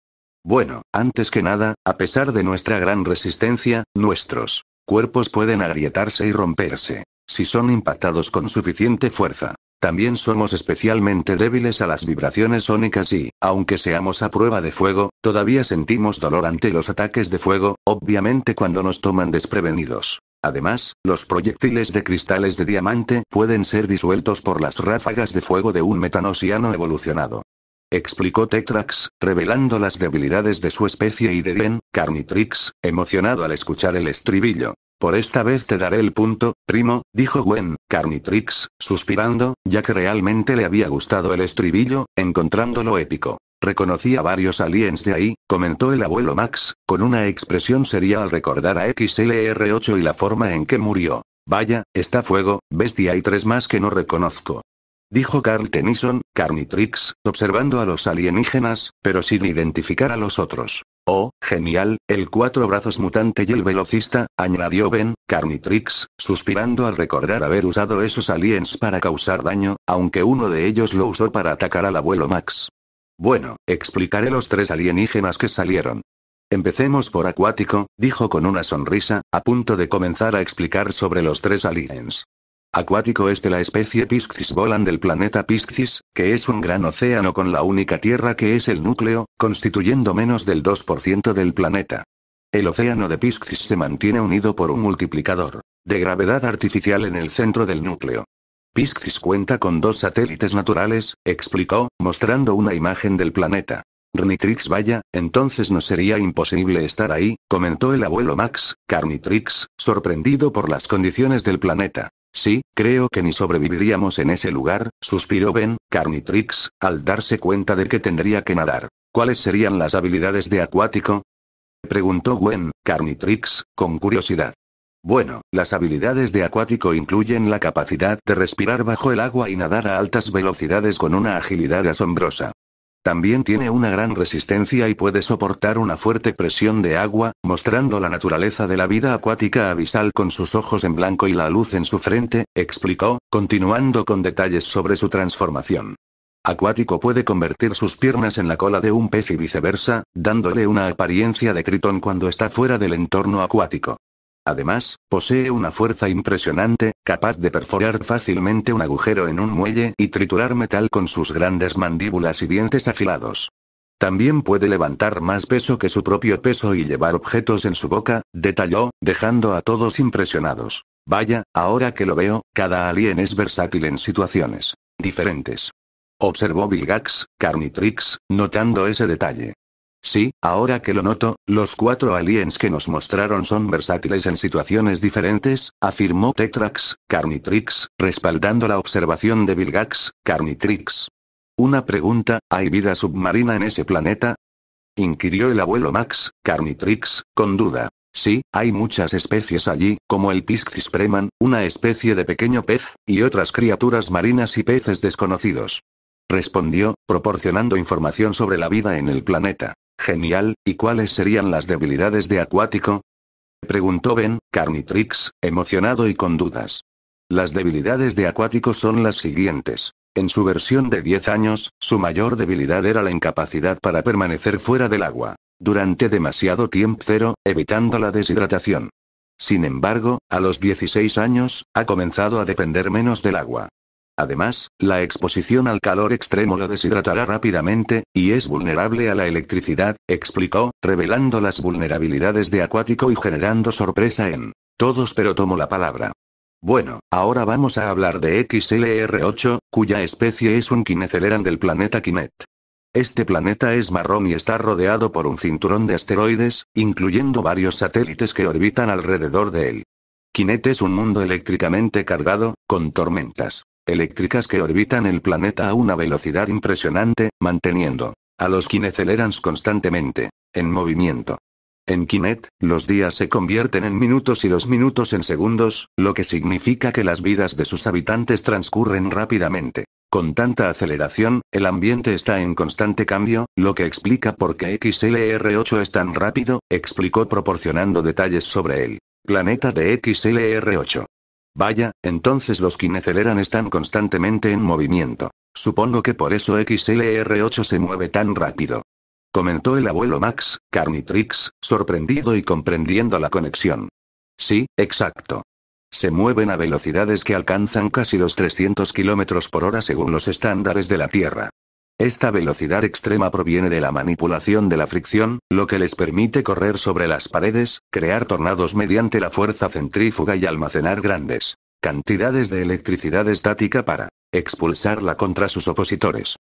Speaker 1: Bueno, antes que nada, a pesar de nuestra gran resistencia, nuestros cuerpos pueden agrietarse y romperse si son impactados con suficiente fuerza. También somos especialmente débiles a las vibraciones sónicas y, aunque seamos a prueba de fuego, todavía sentimos dolor ante los ataques de fuego, obviamente cuando nos toman desprevenidos. Además, los proyectiles de cristales de diamante pueden ser disueltos por las ráfagas de fuego de un metanosiano evolucionado. Explicó Tetrax, revelando las debilidades de su especie y de Ben, Carnitrix, emocionado al escuchar el estribillo. Por esta vez te daré el punto, primo, dijo Gwen, Carnitrix, suspirando, ya que realmente le había gustado el estribillo, encontrándolo épico. Reconocí a varios aliens de ahí, comentó el abuelo Max, con una expresión seria al recordar a XLR8 y la forma en que murió. Vaya, está fuego, bestia y tres más que no reconozco. Dijo Carl Tennyson, Carnitrix, observando a los alienígenas, pero sin identificar a los otros. Oh, genial, el cuatro brazos mutante y el velocista, añadió Ben, Carnitrix, suspirando al recordar haber usado esos aliens para causar daño, aunque uno de ellos lo usó para atacar al abuelo Max. Bueno, explicaré los tres alienígenas que salieron. Empecemos por acuático, dijo con una sonrisa, a punto de comenzar a explicar sobre los tres aliens acuático es de la especie Piscis volan del planeta Piscis, que es un gran océano con la única tierra que es el núcleo, constituyendo menos del 2% del planeta. El océano de Piscis se mantiene unido por un multiplicador de gravedad artificial en el centro del núcleo. Piscis cuenta con dos satélites naturales, explicó, mostrando una imagen del planeta. Rnitrix vaya, entonces no sería imposible estar ahí, comentó el abuelo Max, Carnitrix, sorprendido por las condiciones del planeta. Sí, creo que ni sobreviviríamos en ese lugar, suspiró Ben, Carnitrix, al darse cuenta de que tendría que nadar. ¿Cuáles serían las habilidades de acuático? Preguntó Gwen, Carnitrix, con curiosidad. Bueno, las habilidades de acuático incluyen la capacidad de respirar bajo el agua y nadar a altas velocidades con una agilidad asombrosa. También tiene una gran resistencia y puede soportar una fuerte presión de agua, mostrando la naturaleza de la vida acuática abisal con sus ojos en blanco y la luz en su frente, explicó, continuando con detalles sobre su transformación. Acuático puede convertir sus piernas en la cola de un pez y viceversa, dándole una apariencia de tritón cuando está fuera del entorno acuático. Además, posee una fuerza impresionante, capaz de perforar fácilmente un agujero en un muelle y triturar metal con sus grandes mandíbulas y dientes afilados. También puede levantar más peso que su propio peso y llevar objetos en su boca, detalló, dejando a todos impresionados. Vaya, ahora que lo veo, cada alien es versátil en situaciones diferentes. Observó Vilgax, Carnitrix, notando ese detalle. Sí, ahora que lo noto, los cuatro aliens que nos mostraron son versátiles en situaciones diferentes, afirmó Tetrax, Carnitrix, respaldando la observación de Vilgax, Carnitrix. Una pregunta, ¿hay vida submarina en ese planeta? inquirió el abuelo Max, Carnitrix, con duda. Sí, hay muchas especies allí, como el Piscis una especie de pequeño pez, y otras criaturas marinas y peces desconocidos. Respondió, proporcionando información sobre la vida en el planeta. Genial, ¿y cuáles serían las debilidades de acuático? Preguntó Ben, Carnitrix, emocionado y con dudas. Las debilidades de acuático son las siguientes. En su versión de 10 años, su mayor debilidad era la incapacidad para permanecer fuera del agua, durante demasiado tiempo cero, evitando la deshidratación. Sin embargo, a los 16 años, ha comenzado a depender menos del agua. Además, la exposición al calor extremo lo deshidratará rápidamente, y es vulnerable a la electricidad, explicó, revelando las vulnerabilidades de acuático y generando sorpresa en todos pero tomo la palabra. Bueno, ahora vamos a hablar de XLR8, cuya especie es un Kineceleran del planeta Kinet. Este planeta es marrón y está rodeado por un cinturón de asteroides, incluyendo varios satélites que orbitan alrededor de él. Kinet es un mundo eléctricamente cargado, con tormentas eléctricas que orbitan el planeta a una velocidad impresionante, manteniendo a los kinecelerans constantemente en movimiento. En Kinet, los días se convierten en minutos y los minutos en segundos, lo que significa que las vidas de sus habitantes transcurren rápidamente. Con tanta aceleración, el ambiente está en constante cambio, lo que explica por qué XLR8 es tan rápido, explicó proporcionando detalles sobre el planeta de XLR8. Vaya, entonces los aceleran están constantemente en movimiento. Supongo que por eso XLR8 se mueve tan rápido. Comentó el abuelo Max, Carnitrix, sorprendido y comprendiendo la conexión. Sí, exacto. Se mueven a velocidades que alcanzan casi los 300 km por hora según los estándares de la Tierra. Esta velocidad extrema proviene de la manipulación de la fricción, lo que les permite correr sobre las paredes, crear tornados mediante la fuerza centrífuga y almacenar grandes cantidades de electricidad estática para expulsarla contra sus opositores.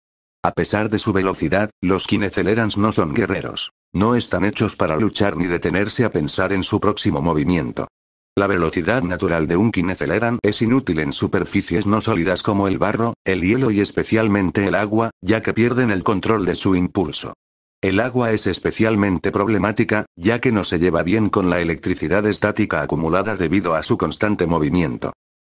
Speaker 1: A pesar de su velocidad, los Kinecelerans no son guerreros. No están hechos para luchar ni detenerse a pensar en su próximo movimiento. La velocidad natural de un kineceleran es inútil en superficies no sólidas como el barro, el hielo y especialmente el agua, ya que pierden el control de su impulso. El agua es especialmente problemática, ya que no se lleva bien con la electricidad estática acumulada debido a su constante movimiento.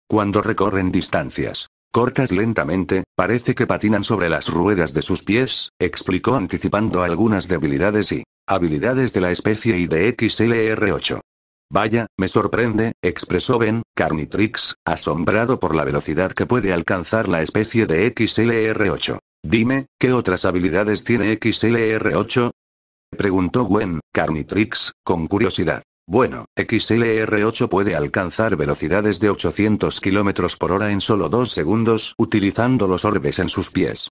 Speaker 1: Cuando recorren distancias cortas lentamente, parece que patinan sobre las ruedas de sus pies, explicó anticipando algunas debilidades y habilidades de la especie idxlr 8 Vaya, me sorprende, expresó Ben, Carnitrix, asombrado por la velocidad que puede alcanzar la especie de XLR8. Dime, ¿qué otras habilidades tiene XLR8? Preguntó Gwen, Carnitrix, con curiosidad. Bueno, XLR8 puede alcanzar velocidades de 800 km por hora en solo dos segundos utilizando los orbes en sus pies.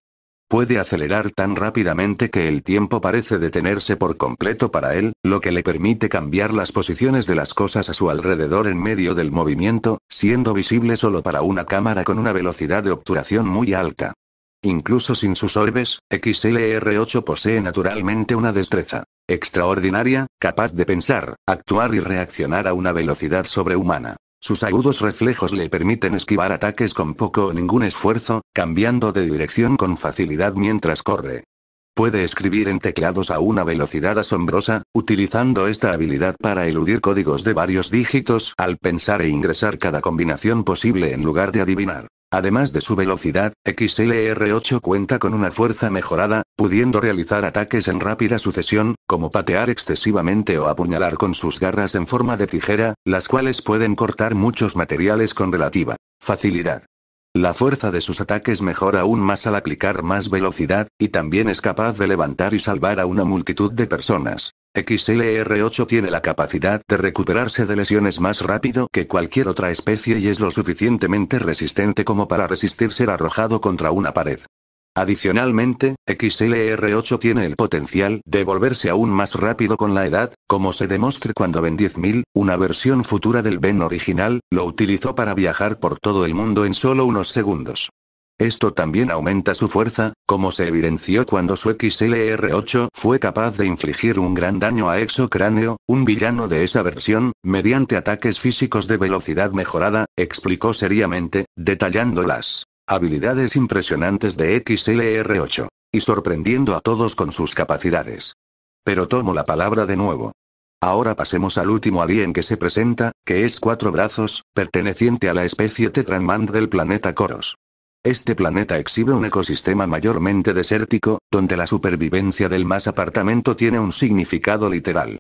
Speaker 1: Puede acelerar tan rápidamente que el tiempo parece detenerse por completo para él, lo que le permite cambiar las posiciones de las cosas a su alrededor en medio del movimiento, siendo visible solo para una cámara con una velocidad de obturación muy alta. Incluso sin sus orbes, XLR8 posee naturalmente una destreza extraordinaria, capaz de pensar, actuar y reaccionar a una velocidad sobrehumana. Sus agudos reflejos le permiten esquivar ataques con poco o ningún esfuerzo, cambiando de dirección con facilidad mientras corre. Puede escribir en teclados a una velocidad asombrosa, utilizando esta habilidad para eludir códigos de varios dígitos al pensar e ingresar cada combinación posible en lugar de adivinar. Además de su velocidad, XLR8 cuenta con una fuerza mejorada, pudiendo realizar ataques en rápida sucesión, como patear excesivamente o apuñalar con sus garras en forma de tijera, las cuales pueden cortar muchos materiales con relativa facilidad. La fuerza de sus ataques mejora aún más al aplicar más velocidad, y también es capaz de levantar y salvar a una multitud de personas. XLR8 tiene la capacidad de recuperarse de lesiones más rápido que cualquier otra especie y es lo suficientemente resistente como para resistir ser arrojado contra una pared. Adicionalmente, XLR8 tiene el potencial de volverse aún más rápido con la edad, como se demuestre cuando Ben 10.000, una versión futura del Ben original, lo utilizó para viajar por todo el mundo en solo unos segundos. Esto también aumenta su fuerza, como se evidenció cuando su XLR-8 fue capaz de infligir un gran daño a Exocráneo, un villano de esa versión, mediante ataques físicos de velocidad mejorada, explicó seriamente, detallando las habilidades impresionantes de XLR-8. Y sorprendiendo a todos con sus capacidades. Pero tomo la palabra de nuevo. Ahora pasemos al último alien que se presenta, que es Cuatro Brazos, perteneciente a la especie Tetranmand del planeta Coros. Este planeta exhibe un ecosistema mayormente desértico, donde la supervivencia del más apartamento tiene un significado literal.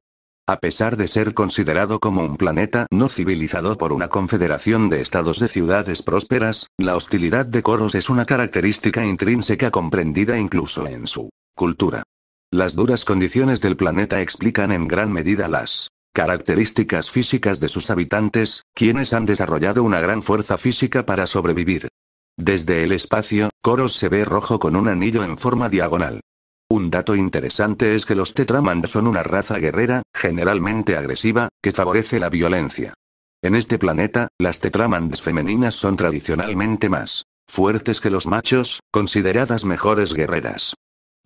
Speaker 1: A pesar de ser considerado como un planeta no civilizado por una confederación de estados de ciudades prósperas, la hostilidad de Coros es una característica intrínseca comprendida incluso en su cultura. Las duras condiciones del planeta explican en gran medida las características físicas de sus habitantes, quienes han desarrollado una gran fuerza física para sobrevivir. Desde el espacio, Coros se ve rojo con un anillo en forma diagonal. Un dato interesante es que los Tetramand son una raza guerrera, generalmente agresiva, que favorece la violencia. En este planeta, las Tetramands femeninas son tradicionalmente más fuertes que los machos, consideradas mejores guerreras.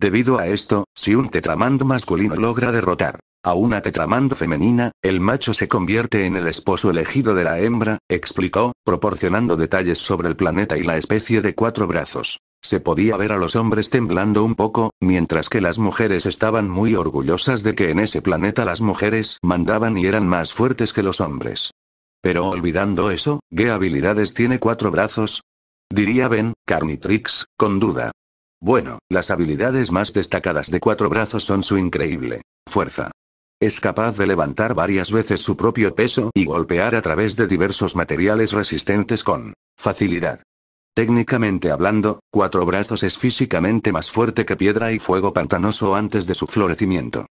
Speaker 1: Debido a esto, si un tetramando masculino logra derrotar a una tetramando femenina, el macho se convierte en el esposo elegido de la hembra, explicó, proporcionando detalles sobre el planeta y la especie de cuatro brazos. Se podía ver a los hombres temblando un poco, mientras que las mujeres estaban muy orgullosas de que en ese planeta las mujeres mandaban y eran más fuertes que los hombres. Pero olvidando eso, ¿qué habilidades tiene cuatro brazos? Diría Ben, Carnitrix, con duda. Bueno, las habilidades más destacadas de cuatro brazos son su increíble fuerza. Es capaz de levantar varias veces su propio peso y golpear a través de diversos materiales resistentes con facilidad. Técnicamente hablando, Cuatro Brazos es físicamente más fuerte que Piedra y Fuego Pantanoso antes de su florecimiento.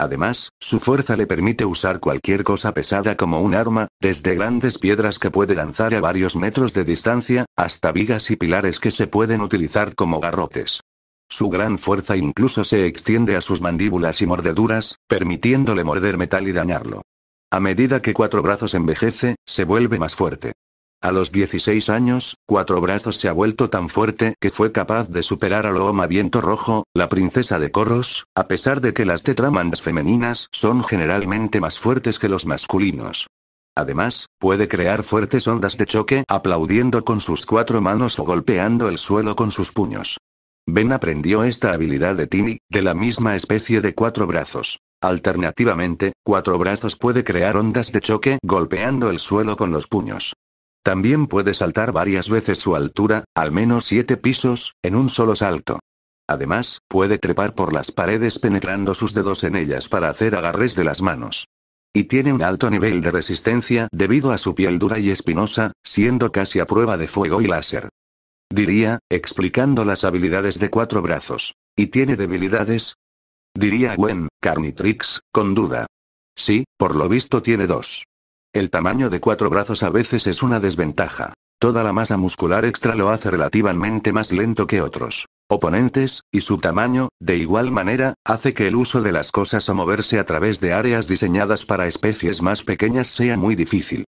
Speaker 1: Además, su fuerza le permite usar cualquier cosa pesada como un arma, desde grandes piedras que puede lanzar a varios metros de distancia, hasta vigas y pilares que se pueden utilizar como garrotes. Su gran fuerza incluso se extiende a sus mandíbulas y mordeduras, permitiéndole morder metal y dañarlo. A medida que cuatro brazos envejece, se vuelve más fuerte. A los 16 años, Cuatro Brazos se ha vuelto tan fuerte que fue capaz de superar a Looma Viento Rojo, la princesa de Corros, a pesar de que las tetramandas femeninas son generalmente más fuertes que los masculinos. Además, puede crear fuertes ondas de choque aplaudiendo con sus cuatro manos o golpeando el suelo con sus puños. Ben aprendió esta habilidad de Tini, de la misma especie de cuatro brazos. Alternativamente, cuatro brazos puede crear ondas de choque golpeando el suelo con los puños. También puede saltar varias veces su altura, al menos siete pisos, en un solo salto. Además, puede trepar por las paredes penetrando sus dedos en ellas para hacer agarres de las manos. Y tiene un alto nivel de resistencia debido a su piel dura y espinosa, siendo casi a prueba de fuego y láser. Diría, explicando las habilidades de cuatro brazos. ¿Y tiene debilidades? Diría Gwen, Carnitrix, con duda. Sí, por lo visto tiene dos. El tamaño de cuatro brazos a veces es una desventaja. Toda la masa muscular extra lo hace relativamente más lento que otros oponentes, y su tamaño, de igual manera, hace que el uso de las cosas o moverse a través de áreas diseñadas para especies más pequeñas sea muy difícil.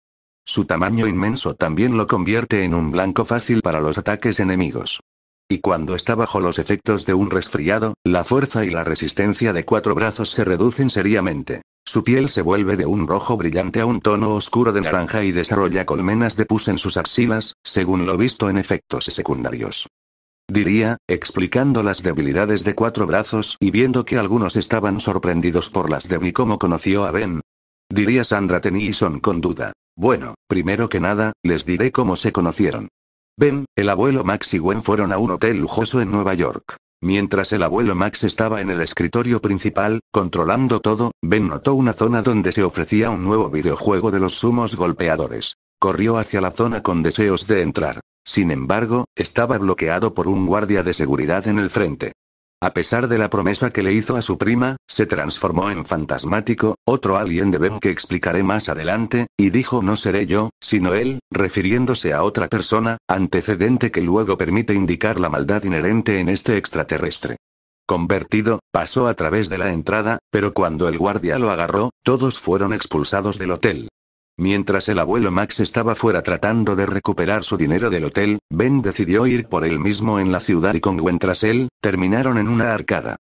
Speaker 1: Su tamaño inmenso también lo convierte en un blanco fácil para los ataques enemigos. Y cuando está bajo los efectos de un resfriado, la fuerza y la resistencia de cuatro brazos se reducen seriamente. Su piel se vuelve de un rojo brillante a un tono oscuro de naranja y desarrolla colmenas de pus en sus axilas, según lo visto en efectos secundarios. Diría, explicando las debilidades de cuatro brazos y viendo que algunos estaban sorprendidos por las de mí como conoció a Ben. Diría Sandra Tennyson con duda. Bueno, primero que nada, les diré cómo se conocieron. Ben, el abuelo Max y Gwen fueron a un hotel lujoso en Nueva York. Mientras el abuelo Max estaba en el escritorio principal, controlando todo, Ben notó una zona donde se ofrecía un nuevo videojuego de los sumos golpeadores. Corrió hacia la zona con deseos de entrar. Sin embargo, estaba bloqueado por un guardia de seguridad en el frente. A pesar de la promesa que le hizo a su prima, se transformó en fantasmático, otro alien de Ben que explicaré más adelante, y dijo no seré yo, sino él, refiriéndose a otra persona, antecedente que luego permite indicar la maldad inherente en este extraterrestre. Convertido, pasó a través de la entrada, pero cuando el guardia lo agarró, todos fueron expulsados del hotel. Mientras el abuelo Max estaba fuera tratando de recuperar su dinero del hotel, Ben decidió ir por él mismo en la ciudad y con Gwen tras él, terminaron en una arcada.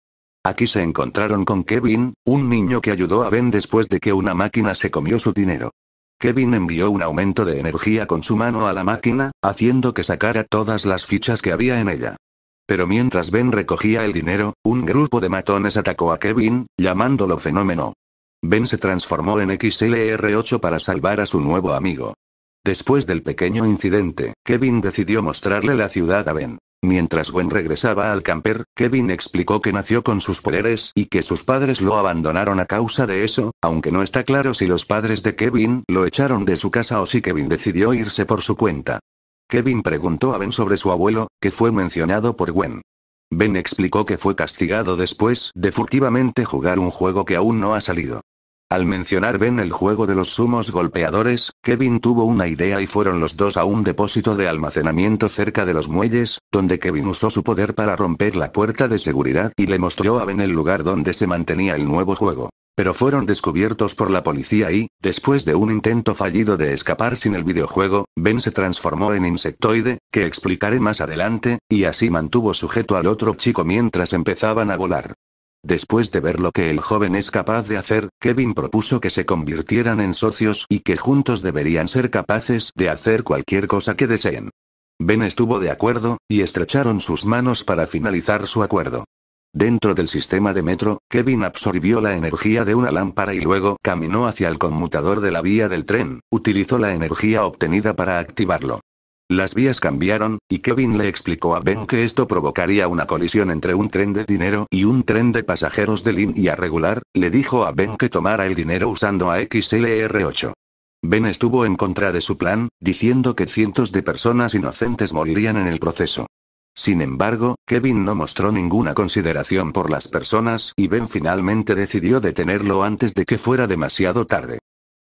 Speaker 1: Aquí se encontraron con Kevin, un niño que ayudó a Ben después de que una máquina se comió su dinero. Kevin envió un aumento de energía con su mano a la máquina, haciendo que sacara todas las fichas que había en ella. Pero mientras Ben recogía el dinero, un grupo de matones atacó a Kevin, llamándolo fenómeno. Ben se transformó en XLR8 para salvar a su nuevo amigo. Después del pequeño incidente, Kevin decidió mostrarle la ciudad a Ben. Mientras Gwen regresaba al camper, Kevin explicó que nació con sus poderes y que sus padres lo abandonaron a causa de eso, aunque no está claro si los padres de Kevin lo echaron de su casa o si Kevin decidió irse por su cuenta. Kevin preguntó a Ben sobre su abuelo, que fue mencionado por Gwen. Ben explicó que fue castigado después de furtivamente jugar un juego que aún no ha salido. Al mencionar Ben el juego de los sumos golpeadores, Kevin tuvo una idea y fueron los dos a un depósito de almacenamiento cerca de los muelles, donde Kevin usó su poder para romper la puerta de seguridad y le mostró a Ben el lugar donde se mantenía el nuevo juego. Pero fueron descubiertos por la policía y, después de un intento fallido de escapar sin el videojuego, Ben se transformó en insectoide, que explicaré más adelante, y así mantuvo sujeto al otro chico mientras empezaban a volar. Después de ver lo que el joven es capaz de hacer, Kevin propuso que se convirtieran en socios y que juntos deberían ser capaces de hacer cualquier cosa que deseen. Ben estuvo de acuerdo, y estrecharon sus manos para finalizar su acuerdo. Dentro del sistema de metro, Kevin absorbió la energía de una lámpara y luego caminó hacia el conmutador de la vía del tren, utilizó la energía obtenida para activarlo. Las vías cambiaron, y Kevin le explicó a Ben que esto provocaría una colisión entre un tren de dinero y un tren de pasajeros de línea regular, le dijo a Ben que tomara el dinero usando a XLR8. Ben estuvo en contra de su plan, diciendo que cientos de personas inocentes morirían en el proceso. Sin embargo, Kevin no mostró ninguna consideración por las personas y Ben finalmente decidió detenerlo antes de que fuera demasiado tarde.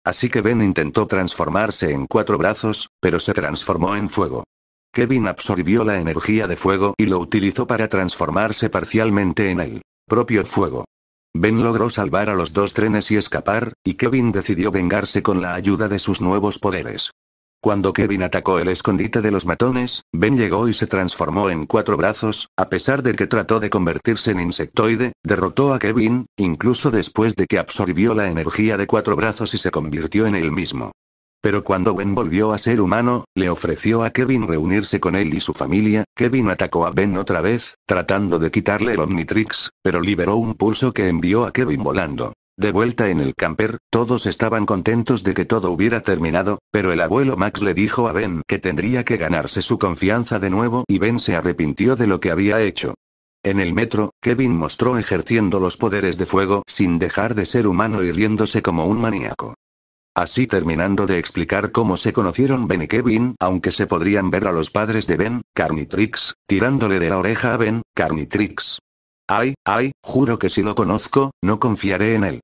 Speaker 1: Así que Ben intentó transformarse en cuatro brazos, pero se transformó en fuego. Kevin absorbió la energía de fuego y lo utilizó para transformarse parcialmente en el propio fuego. Ben logró salvar a los dos trenes y escapar, y Kevin decidió vengarse con la ayuda de sus nuevos poderes. Cuando Kevin atacó el escondite de los matones, Ben llegó y se transformó en cuatro brazos, a pesar de que trató de convertirse en insectoide, derrotó a Kevin, incluso después de que absorbió la energía de cuatro brazos y se convirtió en él mismo. Pero cuando Ben volvió a ser humano, le ofreció a Kevin reunirse con él y su familia, Kevin atacó a Ben otra vez, tratando de quitarle el Omnitrix, pero liberó un pulso que envió a Kevin volando. De vuelta en el camper, todos estaban contentos de que todo hubiera terminado, pero el abuelo Max le dijo a Ben que tendría que ganarse su confianza de nuevo y Ben se arrepintió de lo que había hecho. En el metro, Kevin mostró ejerciendo los poderes de fuego sin dejar de ser humano y riéndose como un maníaco. Así terminando de explicar cómo se conocieron Ben y Kevin, aunque se podrían ver a los padres de Ben, Carnitrix, tirándole de la oreja a Ben, Carnitrix. Ay, ay, juro que si lo conozco, no confiaré en él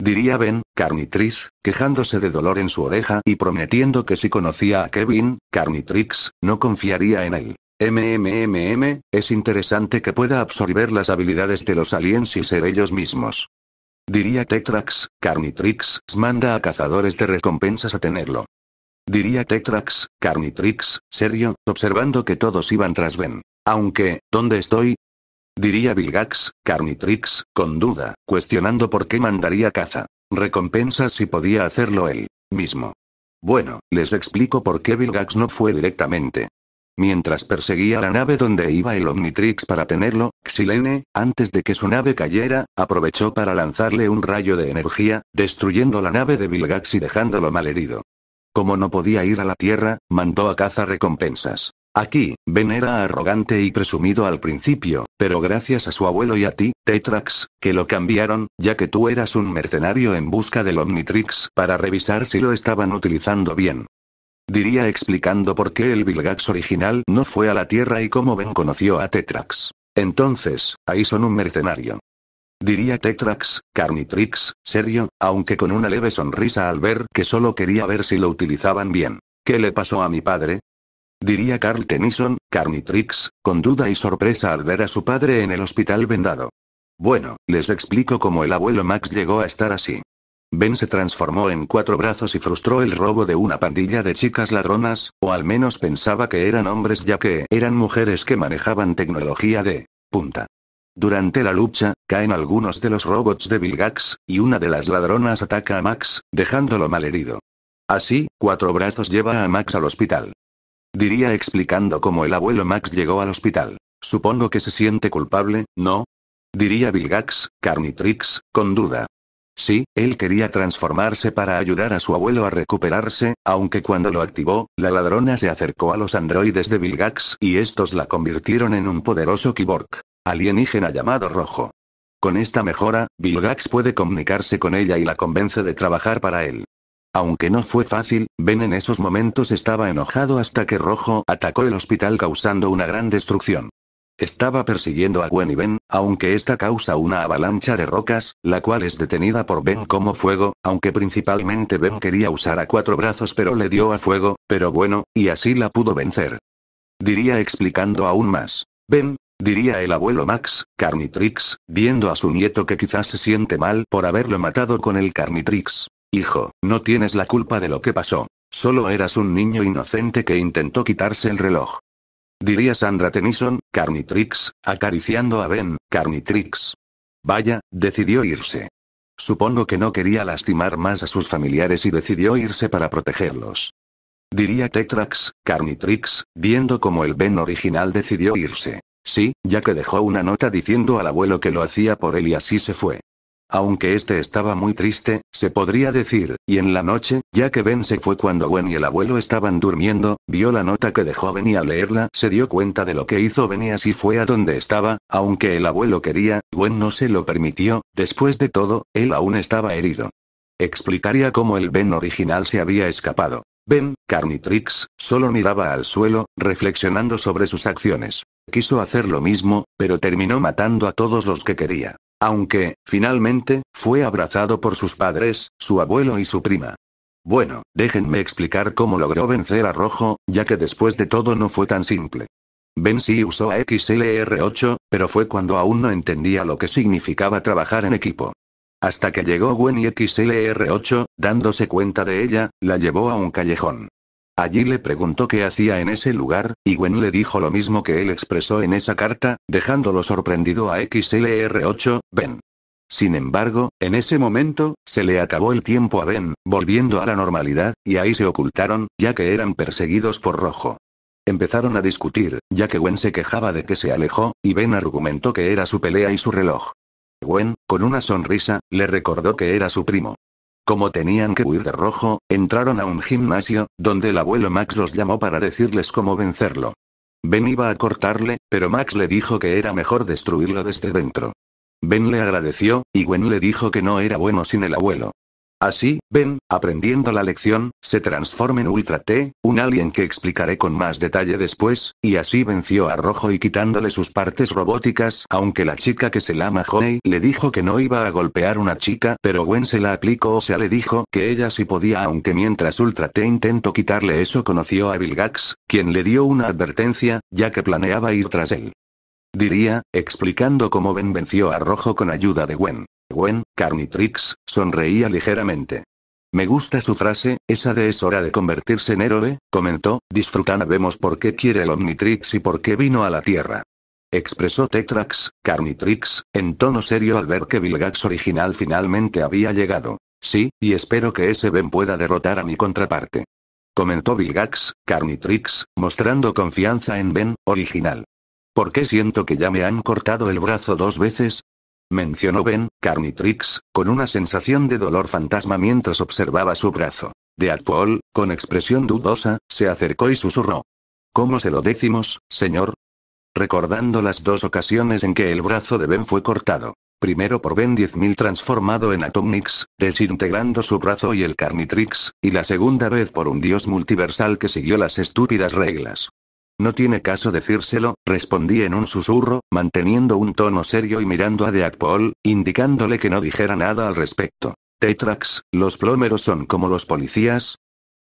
Speaker 1: diría Ben, Carnitrix, quejándose de dolor en su oreja y prometiendo que si conocía a Kevin, Carnitrix, no confiaría en él. MMMM, es interesante que pueda absorber las habilidades de los aliens y ser ellos mismos. Diría Tetrax, Carnitrix manda a cazadores de recompensas a tenerlo. Diría Tetrax, Carnitrix, serio, observando que todos iban tras Ben. Aunque, ¿dónde estoy? Diría Vilgax, Carnitrix, con duda, cuestionando por qué mandaría caza. recompensas si podía hacerlo él mismo. Bueno, les explico por qué Vilgax no fue directamente. Mientras perseguía la nave donde iba el Omnitrix para tenerlo, Xilene, antes de que su nave cayera, aprovechó para lanzarle un rayo de energía, destruyendo la nave de Vilgax y dejándolo malherido. Como no podía ir a la Tierra, mandó a caza recompensas. Aquí, Ben era arrogante y presumido al principio, pero gracias a su abuelo y a ti, Tetrax, que lo cambiaron, ya que tú eras un mercenario en busca del Omnitrix para revisar si lo estaban utilizando bien. Diría explicando por qué el Vilgax original no fue a la Tierra y cómo Ben conoció a Tetrax. Entonces, ahí son un mercenario. Diría Tetrax, Carnitrix, serio, aunque con una leve sonrisa al ver que solo quería ver si lo utilizaban bien. ¿Qué le pasó a mi padre? diría Carl Tennyson, Carnitrix, con duda y sorpresa al ver a su padre en el hospital vendado. Bueno, les explico cómo el abuelo Max llegó a estar así. Ben se transformó en cuatro brazos y frustró el robo de una pandilla de chicas ladronas, o al menos pensaba que eran hombres ya que eran mujeres que manejaban tecnología de punta. Durante la lucha, caen algunos de los robots de Vilgax, y una de las ladronas ataca a Max, dejándolo malherido. Así, Cuatro Brazos lleva a Max al hospital. Diría explicando cómo el abuelo Max llegó al hospital. Supongo que se siente culpable, ¿no? Diría Vilgax, Carnitrix, con duda. Sí, él quería transformarse para ayudar a su abuelo a recuperarse, aunque cuando lo activó, la ladrona se acercó a los androides de Vilgax y estos la convirtieron en un poderoso kiborg, alienígena llamado Rojo. Con esta mejora, Vilgax puede comunicarse con ella y la convence de trabajar para él. Aunque no fue fácil, Ben en esos momentos estaba enojado hasta que Rojo atacó el hospital causando una gran destrucción. Estaba persiguiendo a Gwen y Ben, aunque esta causa una avalancha de rocas, la cual es detenida por Ben como fuego, aunque principalmente Ben quería usar a cuatro brazos pero le dio a fuego, pero bueno, y así la pudo vencer. Diría explicando aún más. Ben, diría el abuelo Max, Carnitrix, viendo a su nieto que quizás se siente mal por haberlo matado con el Carnitrix. Hijo, no tienes la culpa de lo que pasó. Solo eras un niño inocente que intentó quitarse el reloj. Diría Sandra Tennyson, Carnitrix, acariciando a Ben, Carnitrix. Vaya, decidió irse. Supongo que no quería lastimar más a sus familiares y decidió irse para protegerlos. Diría Tetrax, Carnitrix, viendo como el Ben original decidió irse. Sí, ya que dejó una nota diciendo al abuelo que lo hacía por él y así se fue. Aunque este estaba muy triste, se podría decir, y en la noche, ya que Ben se fue cuando Gwen y el abuelo estaban durmiendo, vio la nota que dejó Ben y al leerla se dio cuenta de lo que hizo Ben y así fue a donde estaba, aunque el abuelo quería, Gwen no se lo permitió, después de todo, él aún estaba herido. Explicaría cómo el Ben original se había escapado. Ben, Carnitrix, solo miraba al suelo, reflexionando sobre sus acciones. Quiso hacer lo mismo, pero terminó matando a todos los que quería. Aunque, finalmente, fue abrazado por sus padres, su abuelo y su prima. Bueno, déjenme explicar cómo logró vencer a Rojo, ya que después de todo no fue tan simple. Ben sí usó a XLR8, pero fue cuando aún no entendía lo que significaba trabajar en equipo. Hasta que llegó Gwen y XLR8, dándose cuenta de ella, la llevó a un callejón. Allí le preguntó qué hacía en ese lugar, y Gwen le dijo lo mismo que él expresó en esa carta, dejándolo sorprendido a XLR8, Ben. Sin embargo, en ese momento, se le acabó el tiempo a Ben, volviendo a la normalidad, y ahí se ocultaron, ya que eran perseguidos por Rojo. Empezaron a discutir, ya que Gwen se quejaba de que se alejó, y Ben argumentó que era su pelea y su reloj. Gwen, con una sonrisa, le recordó que era su primo. Como tenían que huir de rojo, entraron a un gimnasio, donde el abuelo Max los llamó para decirles cómo vencerlo. Ben iba a cortarle, pero Max le dijo que era mejor destruirlo desde dentro. Ben le agradeció, y Gwen le dijo que no era bueno sin el abuelo. Así, Ben, aprendiendo la lección, se transforma en Ultra T, un alien que explicaré con más detalle después, y así venció a Rojo y quitándole sus partes robóticas, aunque la chica que se llama Honey le dijo que no iba a golpear una chica, pero Gwen se la aplicó o sea le dijo que ella sí podía aunque mientras Ultra T intentó quitarle eso conoció a Vilgax, quien le dio una advertencia, ya que planeaba ir tras él. Diría, explicando cómo Ben venció a Rojo con ayuda de Gwen. Gwen, Carnitrix, sonreía ligeramente. Me gusta su frase, esa de es hora de convertirse en héroe, comentó, disfrutando vemos por qué quiere el Omnitrix y por qué vino a la Tierra. Expresó Tetrax, Carnitrix, en tono serio al ver que Vilgax original finalmente había llegado. Sí, y espero que ese Ben pueda derrotar a mi contraparte. Comentó Vilgax, Carnitrix, mostrando confianza en Ben, original. ¿Por qué siento que ya me han cortado el brazo dos veces? mencionó Ben, Carnitrix, con una sensación de dolor fantasma mientras observaba su brazo. De Atwall, con expresión dudosa, se acercó y susurró. ¿Cómo se lo decimos, señor? Recordando las dos ocasiones en que el brazo de Ben fue cortado. Primero por Ben 10.000 transformado en Atomnix, desintegrando su brazo y el Carnitrix, y la segunda vez por un dios multiversal que siguió las estúpidas reglas. No tiene caso decírselo, respondí en un susurro, manteniendo un tono serio y mirando a Paul, indicándole que no dijera nada al respecto. Tetrax, ¿los plómeros son como los policías?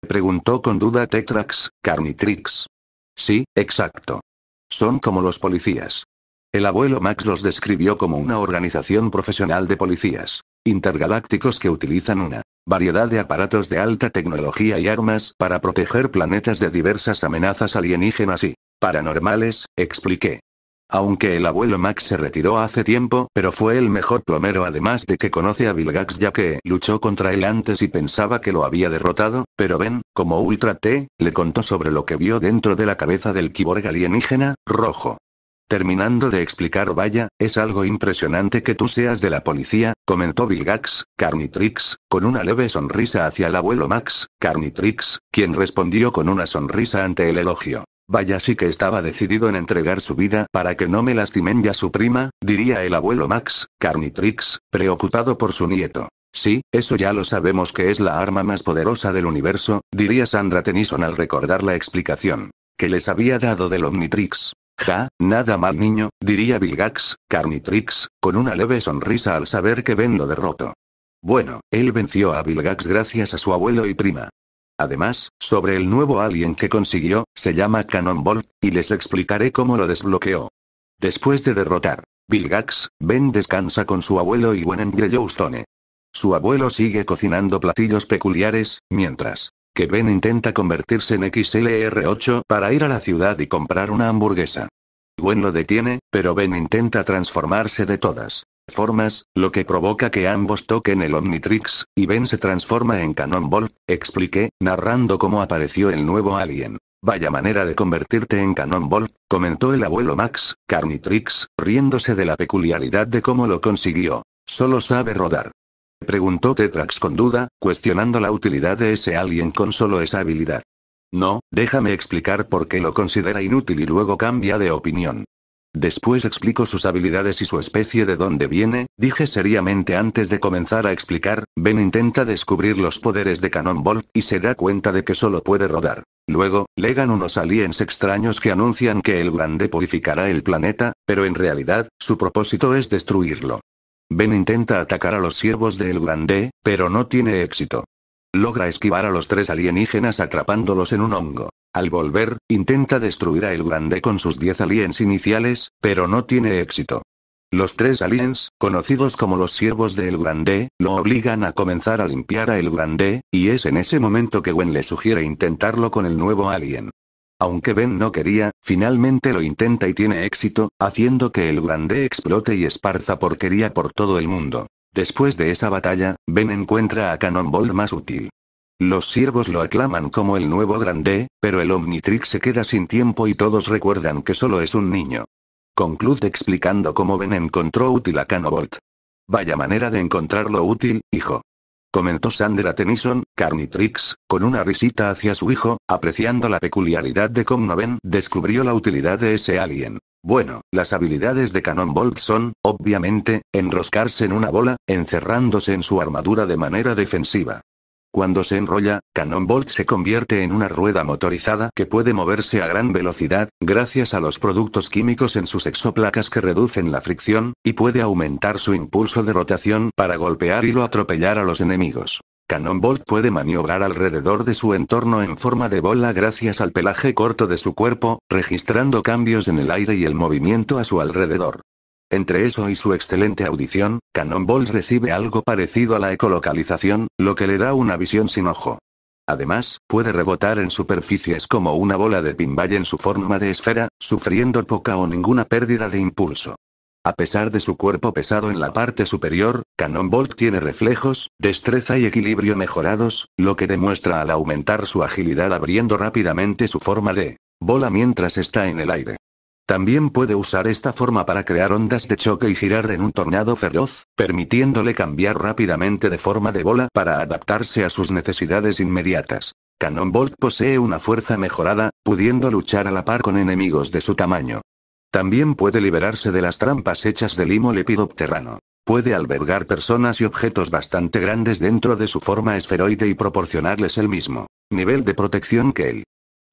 Speaker 1: Preguntó con duda Tetrax, Carnitrix. Sí, exacto. Son como los policías. El abuelo Max los describió como una organización profesional de policías intergalácticos que utilizan una variedad de aparatos de alta tecnología y armas para proteger planetas de diversas amenazas alienígenas y paranormales, expliqué. Aunque el abuelo Max se retiró hace tiempo, pero fue el mejor plomero además de que conoce a Vilgax ya que luchó contra él antes y pensaba que lo había derrotado, pero Ben, como Ultra T, le contó sobre lo que vio dentro de la cabeza del Kiborg alienígena, rojo. Terminando de explicar vaya, es algo impresionante que tú seas de la policía, comentó Vilgax, Carnitrix, con una leve sonrisa hacia el abuelo Max, Carnitrix, quien respondió con una sonrisa ante el elogio. Vaya sí que estaba decidido en entregar su vida para que no me lastimen ya su prima, diría el abuelo Max, Carnitrix, preocupado por su nieto. Sí, eso ya lo sabemos que es la arma más poderosa del universo, diría Sandra Tennyson al recordar la explicación que les había dado del Omnitrix. Ja, nada mal niño, diría Vilgax, Carnitrix, con una leve sonrisa al saber que Ben lo derrotó. Bueno, él venció a Vilgax gracias a su abuelo y prima. Además, sobre el nuevo alien que consiguió, se llama Cannonball, y les explicaré cómo lo desbloqueó. Después de derrotar Vilgax, Ben descansa con su abuelo y Gwen en Joustone. Su abuelo sigue cocinando platillos peculiares, mientras que Ben intenta convertirse en XLR8 para ir a la ciudad y comprar una hamburguesa. Gwen lo detiene, pero Ben intenta transformarse de todas formas, lo que provoca que ambos toquen el Omnitrix, y Ben se transforma en Cannonball, expliqué, narrando cómo apareció el nuevo alien. Vaya manera de convertirte en Cannonball, comentó el abuelo Max, Carnitrix, riéndose de la peculiaridad de cómo lo consiguió. Solo sabe rodar preguntó Tetrax con duda, cuestionando la utilidad de ese alien con solo esa habilidad. No, déjame explicar por qué lo considera inútil y luego cambia de opinión. Después explico sus habilidades y su especie de dónde viene, dije seriamente antes de comenzar a explicar, Ben intenta descubrir los poderes de Cannonball, y se da cuenta de que solo puede rodar. Luego, legan unos aliens extraños que anuncian que el grande purificará el planeta, pero en realidad, su propósito es destruirlo. Ben intenta atacar a los siervos de El Grande, pero no tiene éxito. Logra esquivar a los tres alienígenas atrapándolos en un hongo. Al volver, intenta destruir a El Grande con sus diez aliens iniciales, pero no tiene éxito. Los tres aliens, conocidos como los siervos de El Grande, lo obligan a comenzar a limpiar a El Grande, y es en ese momento que Gwen le sugiere intentarlo con el nuevo alien. Aunque Ben no quería, finalmente lo intenta y tiene éxito, haciendo que el grande explote y esparza porquería por todo el mundo. Después de esa batalla, Ben encuentra a Cannonball más útil. Los siervos lo aclaman como el nuevo grande, pero el Omnitrix se queda sin tiempo y todos recuerdan que solo es un niño. Conclude explicando cómo Ben encontró útil a Cannonbolt. Vaya manera de encontrarlo útil, hijo comentó Sandra Tennyson, Carnitrix, con una risita hacia su hijo, apreciando la peculiaridad de Noven descubrió la utilidad de ese alien. Bueno, las habilidades de Cannonball son, obviamente, enroscarse en una bola, encerrándose en su armadura de manera defensiva. Cuando se enrolla, Cannonbolt se convierte en una rueda motorizada que puede moverse a gran velocidad, gracias a los productos químicos en sus exoplacas que reducen la fricción, y puede aumentar su impulso de rotación para golpear y lo atropellar a los enemigos. Cannonbolt puede maniobrar alrededor de su entorno en forma de bola gracias al pelaje corto de su cuerpo, registrando cambios en el aire y el movimiento a su alrededor. Entre eso y su excelente audición, Cannonball recibe algo parecido a la ecolocalización, lo que le da una visión sin ojo. Además, puede rebotar en superficies como una bola de pinball en su forma de esfera, sufriendo poca o ninguna pérdida de impulso. A pesar de su cuerpo pesado en la parte superior, Cannonball tiene reflejos, destreza y equilibrio mejorados, lo que demuestra al aumentar su agilidad abriendo rápidamente su forma de bola mientras está en el aire. También puede usar esta forma para crear ondas de choque y girar en un tornado feroz, permitiéndole cambiar rápidamente de forma de bola para adaptarse a sus necesidades inmediatas. Cannonbolt posee una fuerza mejorada, pudiendo luchar a la par con enemigos de su tamaño. También puede liberarse de las trampas hechas de limo lepidopterrano. Puede albergar personas y objetos bastante grandes dentro de su forma esferoide y proporcionarles el mismo nivel de protección que él.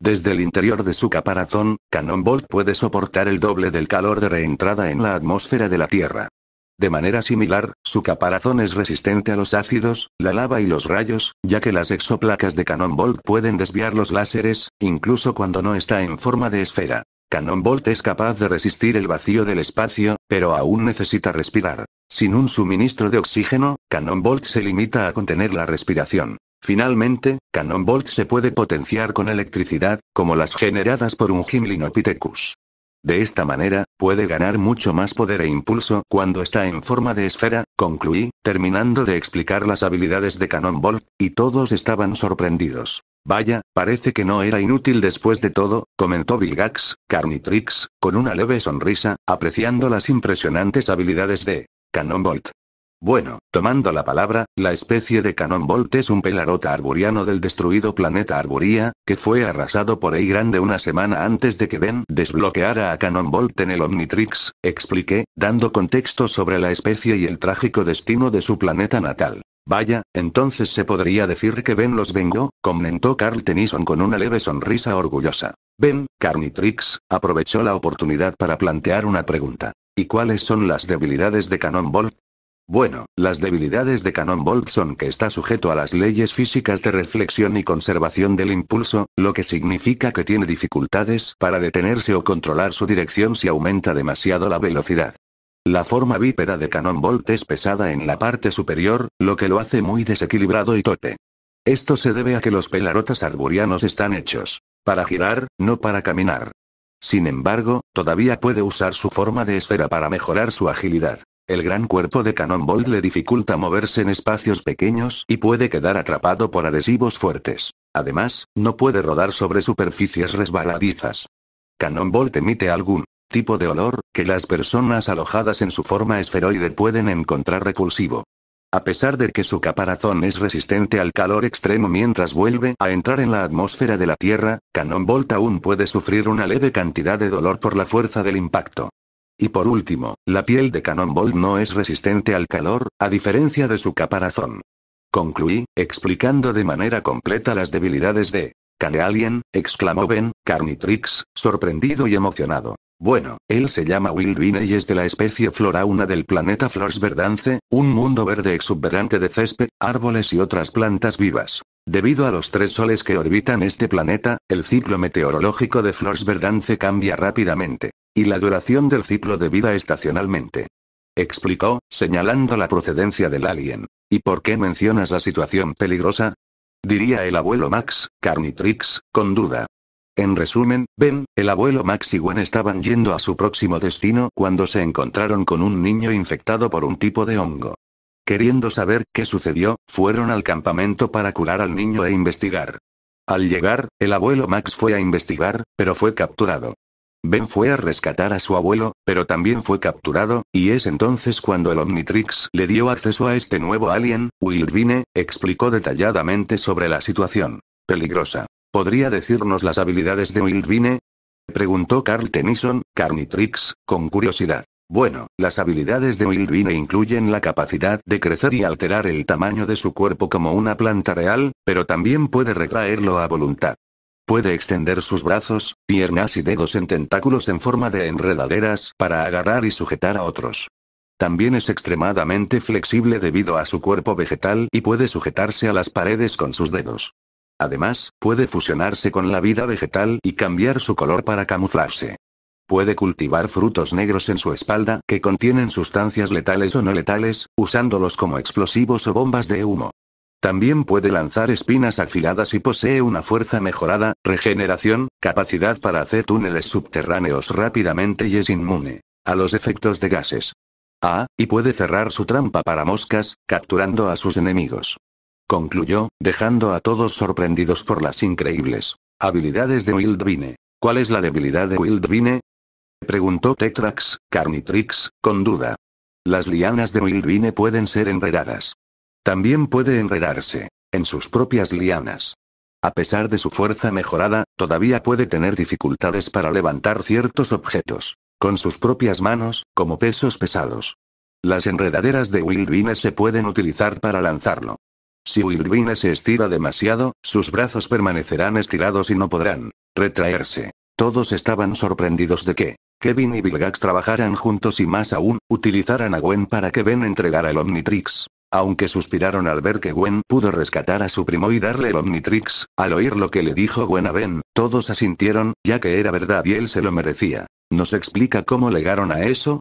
Speaker 1: Desde el interior de su caparazón, Cannonbolt puede soportar el doble del calor de reentrada en la atmósfera de la Tierra. De manera similar, su caparazón es resistente a los ácidos, la lava y los rayos, ya que las exoplacas de Cannonbolt pueden desviar los láseres, incluso cuando no está en forma de esfera. Cannonbolt es capaz de resistir el vacío del espacio, pero aún necesita respirar. Sin un suministro de oxígeno, Cannonbolt se limita a contener la respiración. Finalmente, Cannonbolt se puede potenciar con electricidad, como las generadas por un Gimlinopithecus. De esta manera, puede ganar mucho más poder e impulso cuando está en forma de esfera, concluí, terminando de explicar las habilidades de Cannonbolt, y todos estaban sorprendidos. Vaya, parece que no era inútil después de todo, comentó Vilgax, Carnitrix, con una leve sonrisa, apreciando las impresionantes habilidades de Cannonbolt. Bueno, tomando la palabra, la especie de Cannonbolt es un pelarota arburiano del destruido planeta Arboría, que fue arrasado por Ey Grande una semana antes de que Ben desbloqueara a Cannonbolt en el Omnitrix, expliqué, dando contexto sobre la especie y el trágico destino de su planeta natal. Vaya, entonces se podría decir que Ben los vengó, comentó Carl Tennyson con una leve sonrisa orgullosa. Ben, Carnitrix, aprovechó la oportunidad para plantear una pregunta. ¿Y cuáles son las debilidades de Cannonbolt? Bueno, las debilidades de Cannonbolt son que está sujeto a las leyes físicas de reflexión y conservación del impulso, lo que significa que tiene dificultades para detenerse o controlar su dirección si aumenta demasiado la velocidad. La forma bípeda de Cannonbolt es pesada en la parte superior, lo que lo hace muy desequilibrado y tope. Esto se debe a que los pelarotas arburianos están hechos para girar, no para caminar. Sin embargo, todavía puede usar su forma de esfera para mejorar su agilidad. El gran cuerpo de Cannonball le dificulta moverse en espacios pequeños y puede quedar atrapado por adhesivos fuertes. Además, no puede rodar sobre superficies resbaladizas. Cannonball emite algún tipo de olor que las personas alojadas en su forma esferoide pueden encontrar repulsivo. A pesar de que su caparazón es resistente al calor extremo mientras vuelve a entrar en la atmósfera de la Tierra, Cannonbolt aún puede sufrir una leve cantidad de dolor por la fuerza del impacto. Y por último, la piel de Cannonball no es resistente al calor, a diferencia de su caparazón. Concluí, explicando de manera completa las debilidades de Cane exclamó Ben, Carnitrix, sorprendido y emocionado. Bueno, él se llama Will y es de la especie florauna del planeta Flores Verdance, un mundo verde exuberante de césped, árboles y otras plantas vivas. Debido a los tres soles que orbitan este planeta, el ciclo meteorológico de Flores Verdance cambia rápidamente y la duración del ciclo de vida estacionalmente. Explicó, señalando la procedencia del alien. ¿Y por qué mencionas la situación peligrosa? Diría el abuelo Max, Carnitrix, con duda. En resumen, Ben, el abuelo Max y Gwen estaban yendo a su próximo destino cuando se encontraron con un niño infectado por un tipo de hongo. Queriendo saber qué sucedió, fueron al campamento para curar al niño e investigar. Al llegar, el abuelo Max fue a investigar, pero fue capturado. Ben fue a rescatar a su abuelo, pero también fue capturado, y es entonces cuando el Omnitrix le dio acceso a este nuevo alien, Wildvine, explicó detalladamente sobre la situación. Peligrosa. ¿Podría decirnos las habilidades de Wilvine? Preguntó Carl Tennyson, Carnitrix, con curiosidad. Bueno, las habilidades de Wildvine incluyen la capacidad de crecer y alterar el tamaño de su cuerpo como una planta real, pero también puede retraerlo a voluntad. Puede extender sus brazos, piernas y dedos en tentáculos en forma de enredaderas para agarrar y sujetar a otros. También es extremadamente flexible debido a su cuerpo vegetal y puede sujetarse a las paredes con sus dedos. Además, puede fusionarse con la vida vegetal y cambiar su color para camuflarse. Puede cultivar frutos negros en su espalda que contienen sustancias letales o no letales, usándolos como explosivos o bombas de humo. También puede lanzar espinas afiladas y posee una fuerza mejorada, regeneración, capacidad para hacer túneles subterráneos rápidamente y es inmune a los efectos de gases. Ah, y puede cerrar su trampa para moscas, capturando a sus enemigos. Concluyó, dejando a todos sorprendidos por las increíbles habilidades de Wildvine. ¿Cuál es la debilidad de Wildvine? Preguntó Tetrax, Carnitrix, con duda. Las lianas de Wildvine pueden ser enredadas también puede enredarse en sus propias lianas. A pesar de su fuerza mejorada, todavía puede tener dificultades para levantar ciertos objetos, con sus propias manos, como pesos pesados. Las enredaderas de Wildvine se pueden utilizar para lanzarlo. Si Wildvine se estira demasiado, sus brazos permanecerán estirados y no podrán retraerse. Todos estaban sorprendidos de que Kevin y Vilgax trabajaran juntos y más aún, utilizaran a Gwen para que Ben entregara el Omnitrix aunque suspiraron al ver que Gwen pudo rescatar a su primo y darle el Omnitrix, al oír lo que le dijo Gwen a Ben, todos asintieron, ya que era verdad y él se lo merecía. ¿Nos explica cómo legaron a eso?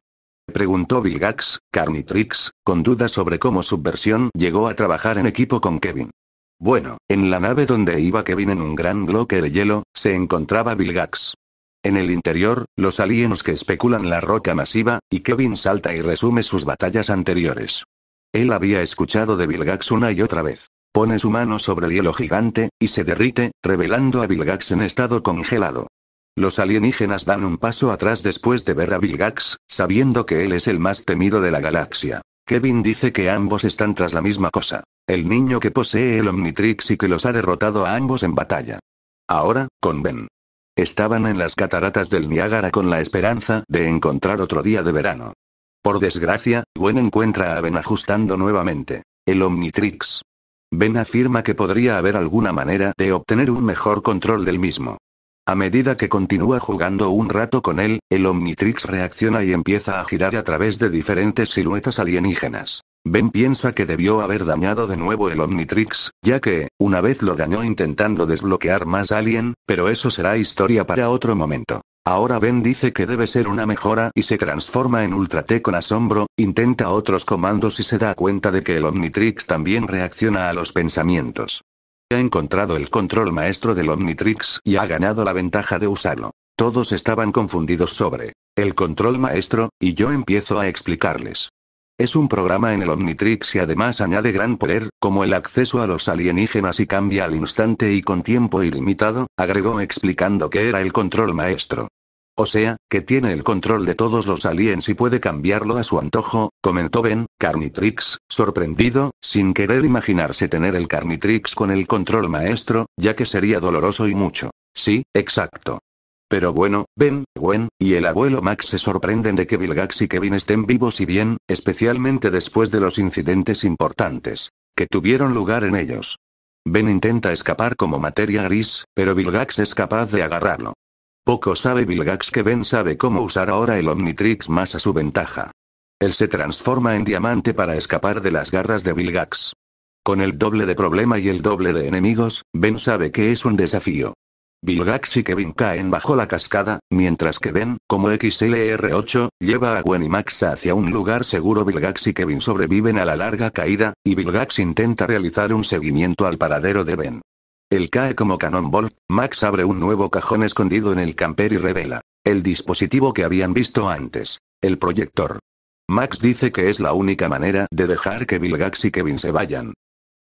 Speaker 1: Preguntó Vilgax, Carnitrix, con dudas sobre cómo Subversión llegó a trabajar en equipo con Kevin. Bueno, en la nave donde iba Kevin en un gran bloque de hielo, se encontraba Vilgax. En el interior, los alienos que especulan la roca masiva, y Kevin salta y resume sus batallas anteriores. Él había escuchado de Vilgax una y otra vez. Pone su mano sobre el hielo gigante, y se derrite, revelando a Vilgax en estado congelado. Los alienígenas dan un paso atrás después de ver a Vilgax, sabiendo que él es el más temido de la galaxia. Kevin dice que ambos están tras la misma cosa. El niño que posee el Omnitrix y que los ha derrotado a ambos en batalla. Ahora, con Ben. Estaban en las cataratas del Niágara con la esperanza de encontrar otro día de verano. Por desgracia, Gwen encuentra a Ben ajustando nuevamente. El Omnitrix. Ben afirma que podría haber alguna manera de obtener un mejor control del mismo. A medida que continúa jugando un rato con él, el Omnitrix reacciona y empieza a girar a través de diferentes siluetas alienígenas. Ben piensa que debió haber dañado de nuevo el Omnitrix, ya que, una vez lo dañó intentando desbloquear más alien, pero eso será historia para otro momento. Ahora Ben dice que debe ser una mejora y se transforma en Ultra T con asombro, intenta otros comandos y se da cuenta de que el Omnitrix también reacciona a los pensamientos. Ha encontrado el control maestro del Omnitrix y ha ganado la ventaja de usarlo. Todos estaban confundidos sobre el control maestro, y yo empiezo a explicarles. Es un programa en el Omnitrix y además añade gran poder, como el acceso a los alienígenas y cambia al instante y con tiempo ilimitado, agregó explicando que era el control maestro. O sea, que tiene el control de todos los aliens y puede cambiarlo a su antojo, comentó Ben, Carnitrix, sorprendido, sin querer imaginarse tener el Carnitrix con el control maestro, ya que sería doloroso y mucho. Sí, exacto. Pero bueno, Ben, Gwen, y el abuelo Max se sorprenden de que Vilgax y Kevin estén vivos y bien, especialmente después de los incidentes importantes que tuvieron lugar en ellos. Ben intenta escapar como materia gris, pero Vilgax es capaz de agarrarlo. Poco sabe Vilgax que Ben sabe cómo usar ahora el Omnitrix más a su ventaja. Él se transforma en diamante para escapar de las garras de Vilgax. Con el doble de problema y el doble de enemigos, Ben sabe que es un desafío. Vilgax y Kevin caen bajo la cascada, mientras que Ben, como XLR8, lleva a Gwen y Max hacia un lugar seguro. Vilgax y Kevin sobreviven a la larga caída, y Vilgax intenta realizar un seguimiento al paradero de Ben. Él cae como Cannonball, Max abre un nuevo cajón escondido en el camper y revela. El dispositivo que habían visto antes. El proyector. Max dice que es la única manera de dejar que Vilgax y Kevin se vayan.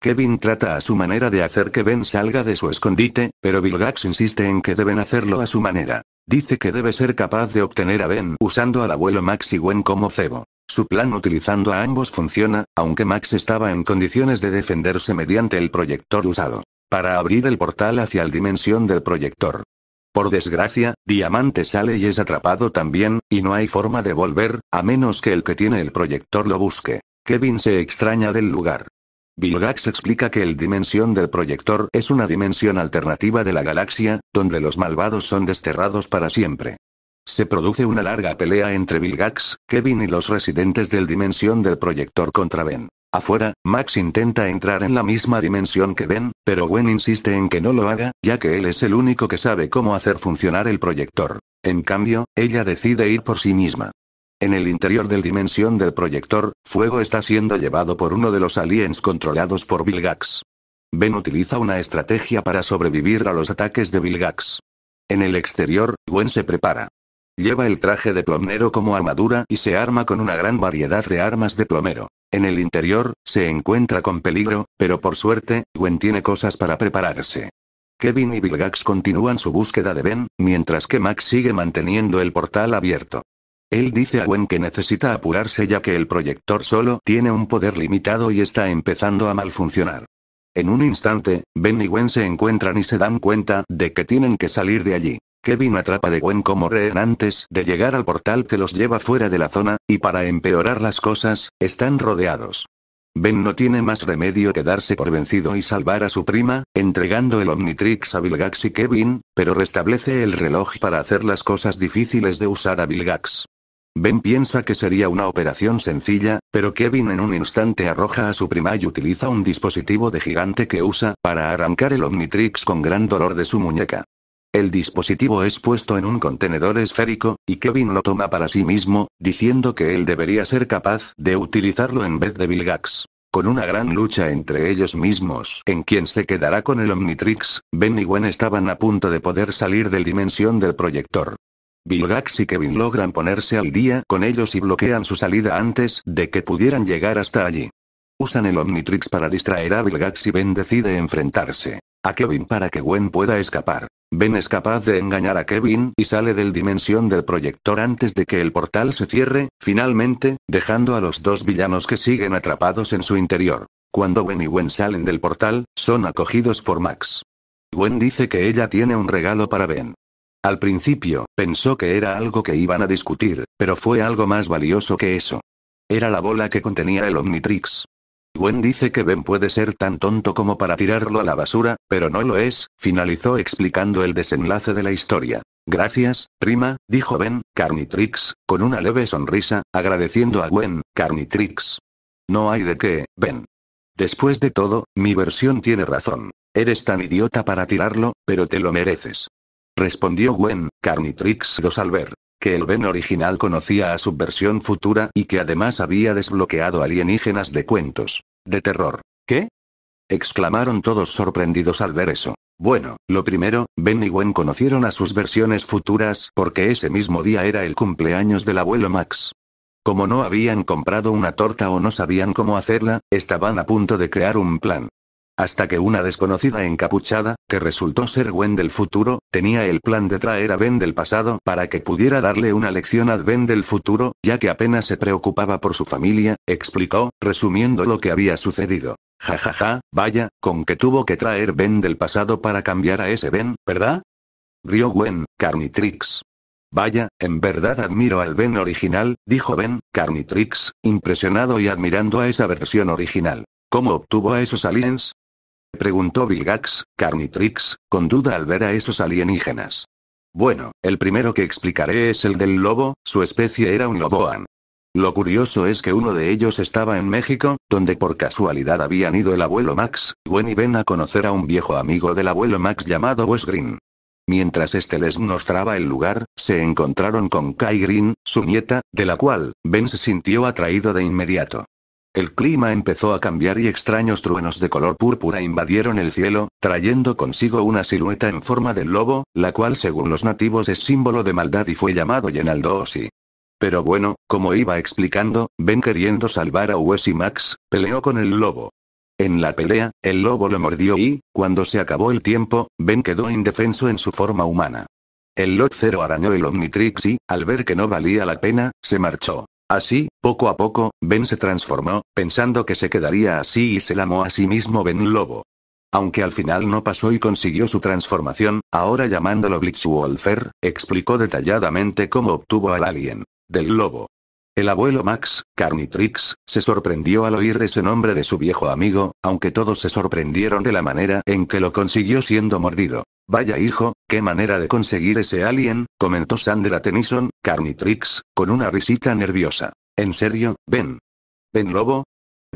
Speaker 1: Kevin trata a su manera de hacer que Ben salga de su escondite, pero Vilgax insiste en que deben hacerlo a su manera. Dice que debe ser capaz de obtener a Ben usando al abuelo Max y Gwen como cebo. Su plan utilizando a ambos funciona, aunque Max estaba en condiciones de defenderse mediante el proyector usado. Para abrir el portal hacia el dimensión del proyector. Por desgracia, Diamante sale y es atrapado también, y no hay forma de volver, a menos que el que tiene el proyector lo busque. Kevin se extraña del lugar. Vilgax explica que el dimensión del proyector es una dimensión alternativa de la galaxia, donde los malvados son desterrados para siempre. Se produce una larga pelea entre Vilgax, Kevin y los residentes del dimensión del proyector contra Ben. Afuera, Max intenta entrar en la misma dimensión que Ben, pero Gwen insiste en que no lo haga, ya que él es el único que sabe cómo hacer funcionar el proyector. En cambio, ella decide ir por sí misma. En el interior del dimensión del proyector, Fuego está siendo llevado por uno de los aliens controlados por Vilgax. Ben utiliza una estrategia para sobrevivir a los ataques de Vilgax. En el exterior, Gwen se prepara. Lleva el traje de plomero como armadura y se arma con una gran variedad de armas de plomero. En el interior, se encuentra con peligro, pero por suerte, Gwen tiene cosas para prepararse. Kevin y Vilgax continúan su búsqueda de Ben, mientras que Max sigue manteniendo el portal abierto. Él dice a Gwen que necesita apurarse ya que el proyector solo tiene un poder limitado y está empezando a malfuncionar. En un instante, Ben y Gwen se encuentran y se dan cuenta de que tienen que salir de allí. Kevin atrapa de Gwen como rehén antes de llegar al portal que los lleva fuera de la zona, y para empeorar las cosas, están rodeados. Ben no tiene más remedio que darse por vencido y salvar a su prima, entregando el Omnitrix a Vilgax y Kevin, pero restablece el reloj para hacer las cosas difíciles de usar a Vilgax. Ben piensa que sería una operación sencilla, pero Kevin en un instante arroja a su prima y utiliza un dispositivo de gigante que usa para arrancar el Omnitrix con gran dolor de su muñeca. El dispositivo es puesto en un contenedor esférico, y Kevin lo toma para sí mismo, diciendo que él debería ser capaz de utilizarlo en vez de Vilgax. Con una gran lucha entre ellos mismos, en quien se quedará con el Omnitrix, Ben y Gwen estaban a punto de poder salir del dimensión del proyector. Vilgax y Kevin logran ponerse al día con ellos y bloquean su salida antes de que pudieran llegar hasta allí. Usan el Omnitrix para distraer a Vilgax y Ben decide enfrentarse a Kevin para que Gwen pueda escapar. Ben es capaz de engañar a Kevin y sale del dimensión del proyector antes de que el portal se cierre, finalmente, dejando a los dos villanos que siguen atrapados en su interior. Cuando Gwen y Gwen salen del portal, son acogidos por Max. Gwen dice que ella tiene un regalo para Ben. Al principio, pensó que era algo que iban a discutir, pero fue algo más valioso que eso. Era la bola que contenía el Omnitrix. Gwen dice que Ben puede ser tan tonto como para tirarlo a la basura, pero no lo es, finalizó explicando el desenlace de la historia. Gracias, prima, dijo Ben, Carnitrix, con una leve sonrisa, agradeciendo a Gwen, Carnitrix. No hay de qué, Ben. Después de todo, mi versión tiene razón. Eres tan idiota para tirarlo, pero te lo mereces. Respondió Gwen, Carnitrix dos al ver que el Ben original conocía a su versión futura y que además había desbloqueado alienígenas de cuentos. De terror. ¿Qué? exclamaron todos sorprendidos al ver eso. Bueno, lo primero, Ben y Gwen conocieron a sus versiones futuras porque ese mismo día era el cumpleaños del abuelo Max. Como no habían comprado una torta o no sabían cómo hacerla, estaban a punto de crear un plan. Hasta que una desconocida encapuchada, que resultó ser Gwen del futuro, tenía el plan de traer a Ben del pasado para que pudiera darle una lección a Ben del futuro, ya que apenas se preocupaba por su familia, explicó, resumiendo lo que había sucedido. Ja ja ja, vaya, con que tuvo que traer Ben del pasado para cambiar a ese Ben, ¿verdad? Río Gwen, Carnitrix. Vaya, en verdad admiro al Ben original, dijo Ben, Carnitrix, impresionado y admirando a esa versión original. ¿Cómo obtuvo a esos aliens? preguntó Vilgax, Carnitrix, con duda al ver a esos alienígenas. Bueno, el primero que explicaré es el del lobo, su especie era un loboan. Lo curioso es que uno de ellos estaba en México, donde por casualidad habían ido el abuelo Max, Gwen y Ben a conocer a un viejo amigo del abuelo Max llamado Wes Green. Mientras este les mostraba el lugar, se encontraron con Kai Green, su nieta, de la cual Ben se sintió atraído de inmediato. El clima empezó a cambiar y extraños truenos de color púrpura invadieron el cielo, trayendo consigo una silueta en forma de lobo, la cual según los nativos es símbolo de maldad y fue llamado Osi. Pero bueno, como iba explicando, Ben queriendo salvar a Wes y Max, peleó con el lobo. En la pelea, el lobo lo mordió y, cuando se acabó el tiempo, Ben quedó indefenso en su forma humana. El Lot Zero arañó el Omnitrix y, al ver que no valía la pena, se marchó. Así, poco a poco, Ben se transformó, pensando que se quedaría así y se llamó a sí mismo Ben Lobo. Aunque al final no pasó y consiguió su transformación, ahora llamándolo Blitzwolfer, explicó detalladamente cómo obtuvo al alien. Del lobo. El abuelo Max, Carnitrix, se sorprendió al oír ese nombre de su viejo amigo, aunque todos se sorprendieron de la manera en que lo consiguió siendo mordido. Vaya hijo, qué manera de conseguir ese alien, comentó Sandra Tennyson, Carnitrix, con una risita nerviosa. ¿En serio, ven? ¿Ven Lobo?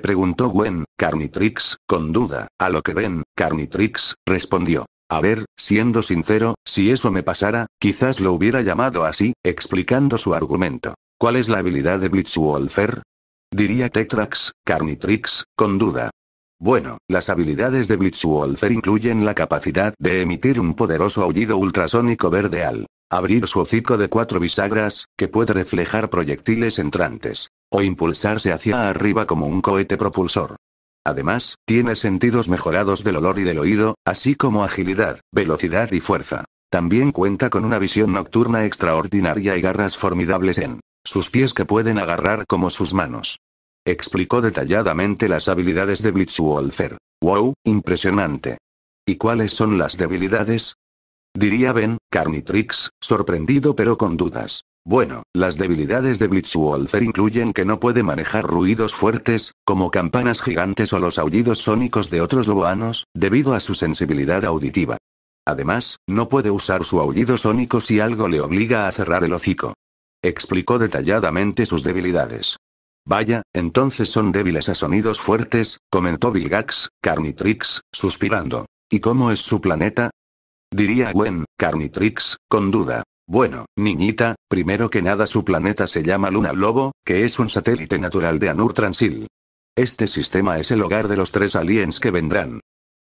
Speaker 1: Preguntó Gwen, Carnitrix, con duda, a lo que Ben, Carnitrix, respondió. A ver, siendo sincero, si eso me pasara, quizás lo hubiera llamado así, explicando su argumento. ¿Cuál es la habilidad de Blitzwolfer? Diría Tetrax, Carnitrix, con duda. Bueno, las habilidades de Blitzwolfer incluyen la capacidad de emitir un poderoso aullido ultrasónico verde al abrir su hocico de cuatro bisagras, que puede reflejar proyectiles entrantes, o impulsarse hacia arriba como un cohete propulsor. Además, tiene sentidos mejorados del olor y del oído, así como agilidad, velocidad y fuerza. También cuenta con una visión nocturna extraordinaria y garras formidables en sus pies que pueden agarrar como sus manos. Explicó detalladamente las habilidades de Blitzwolfer. ¡Wow! Impresionante. ¿Y cuáles son las debilidades? Diría Ben, Carnitrix, sorprendido pero con dudas. Bueno, las debilidades de Blitzwolfer incluyen que no puede manejar ruidos fuertes, como campanas gigantes o los aullidos sónicos de otros loboanos, debido a su sensibilidad auditiva. Además, no puede usar su aullido sónico si algo le obliga a cerrar el hocico. Explicó detalladamente sus debilidades. Vaya, entonces son débiles a sonidos fuertes, comentó Vilgax, Carnitrix, suspirando. ¿Y cómo es su planeta? Diría Gwen, Carnitrix, con duda. Bueno, niñita, primero que nada su planeta se llama Luna Lobo, que es un satélite natural de Anur Transil. Este sistema es el hogar de los tres aliens que vendrán.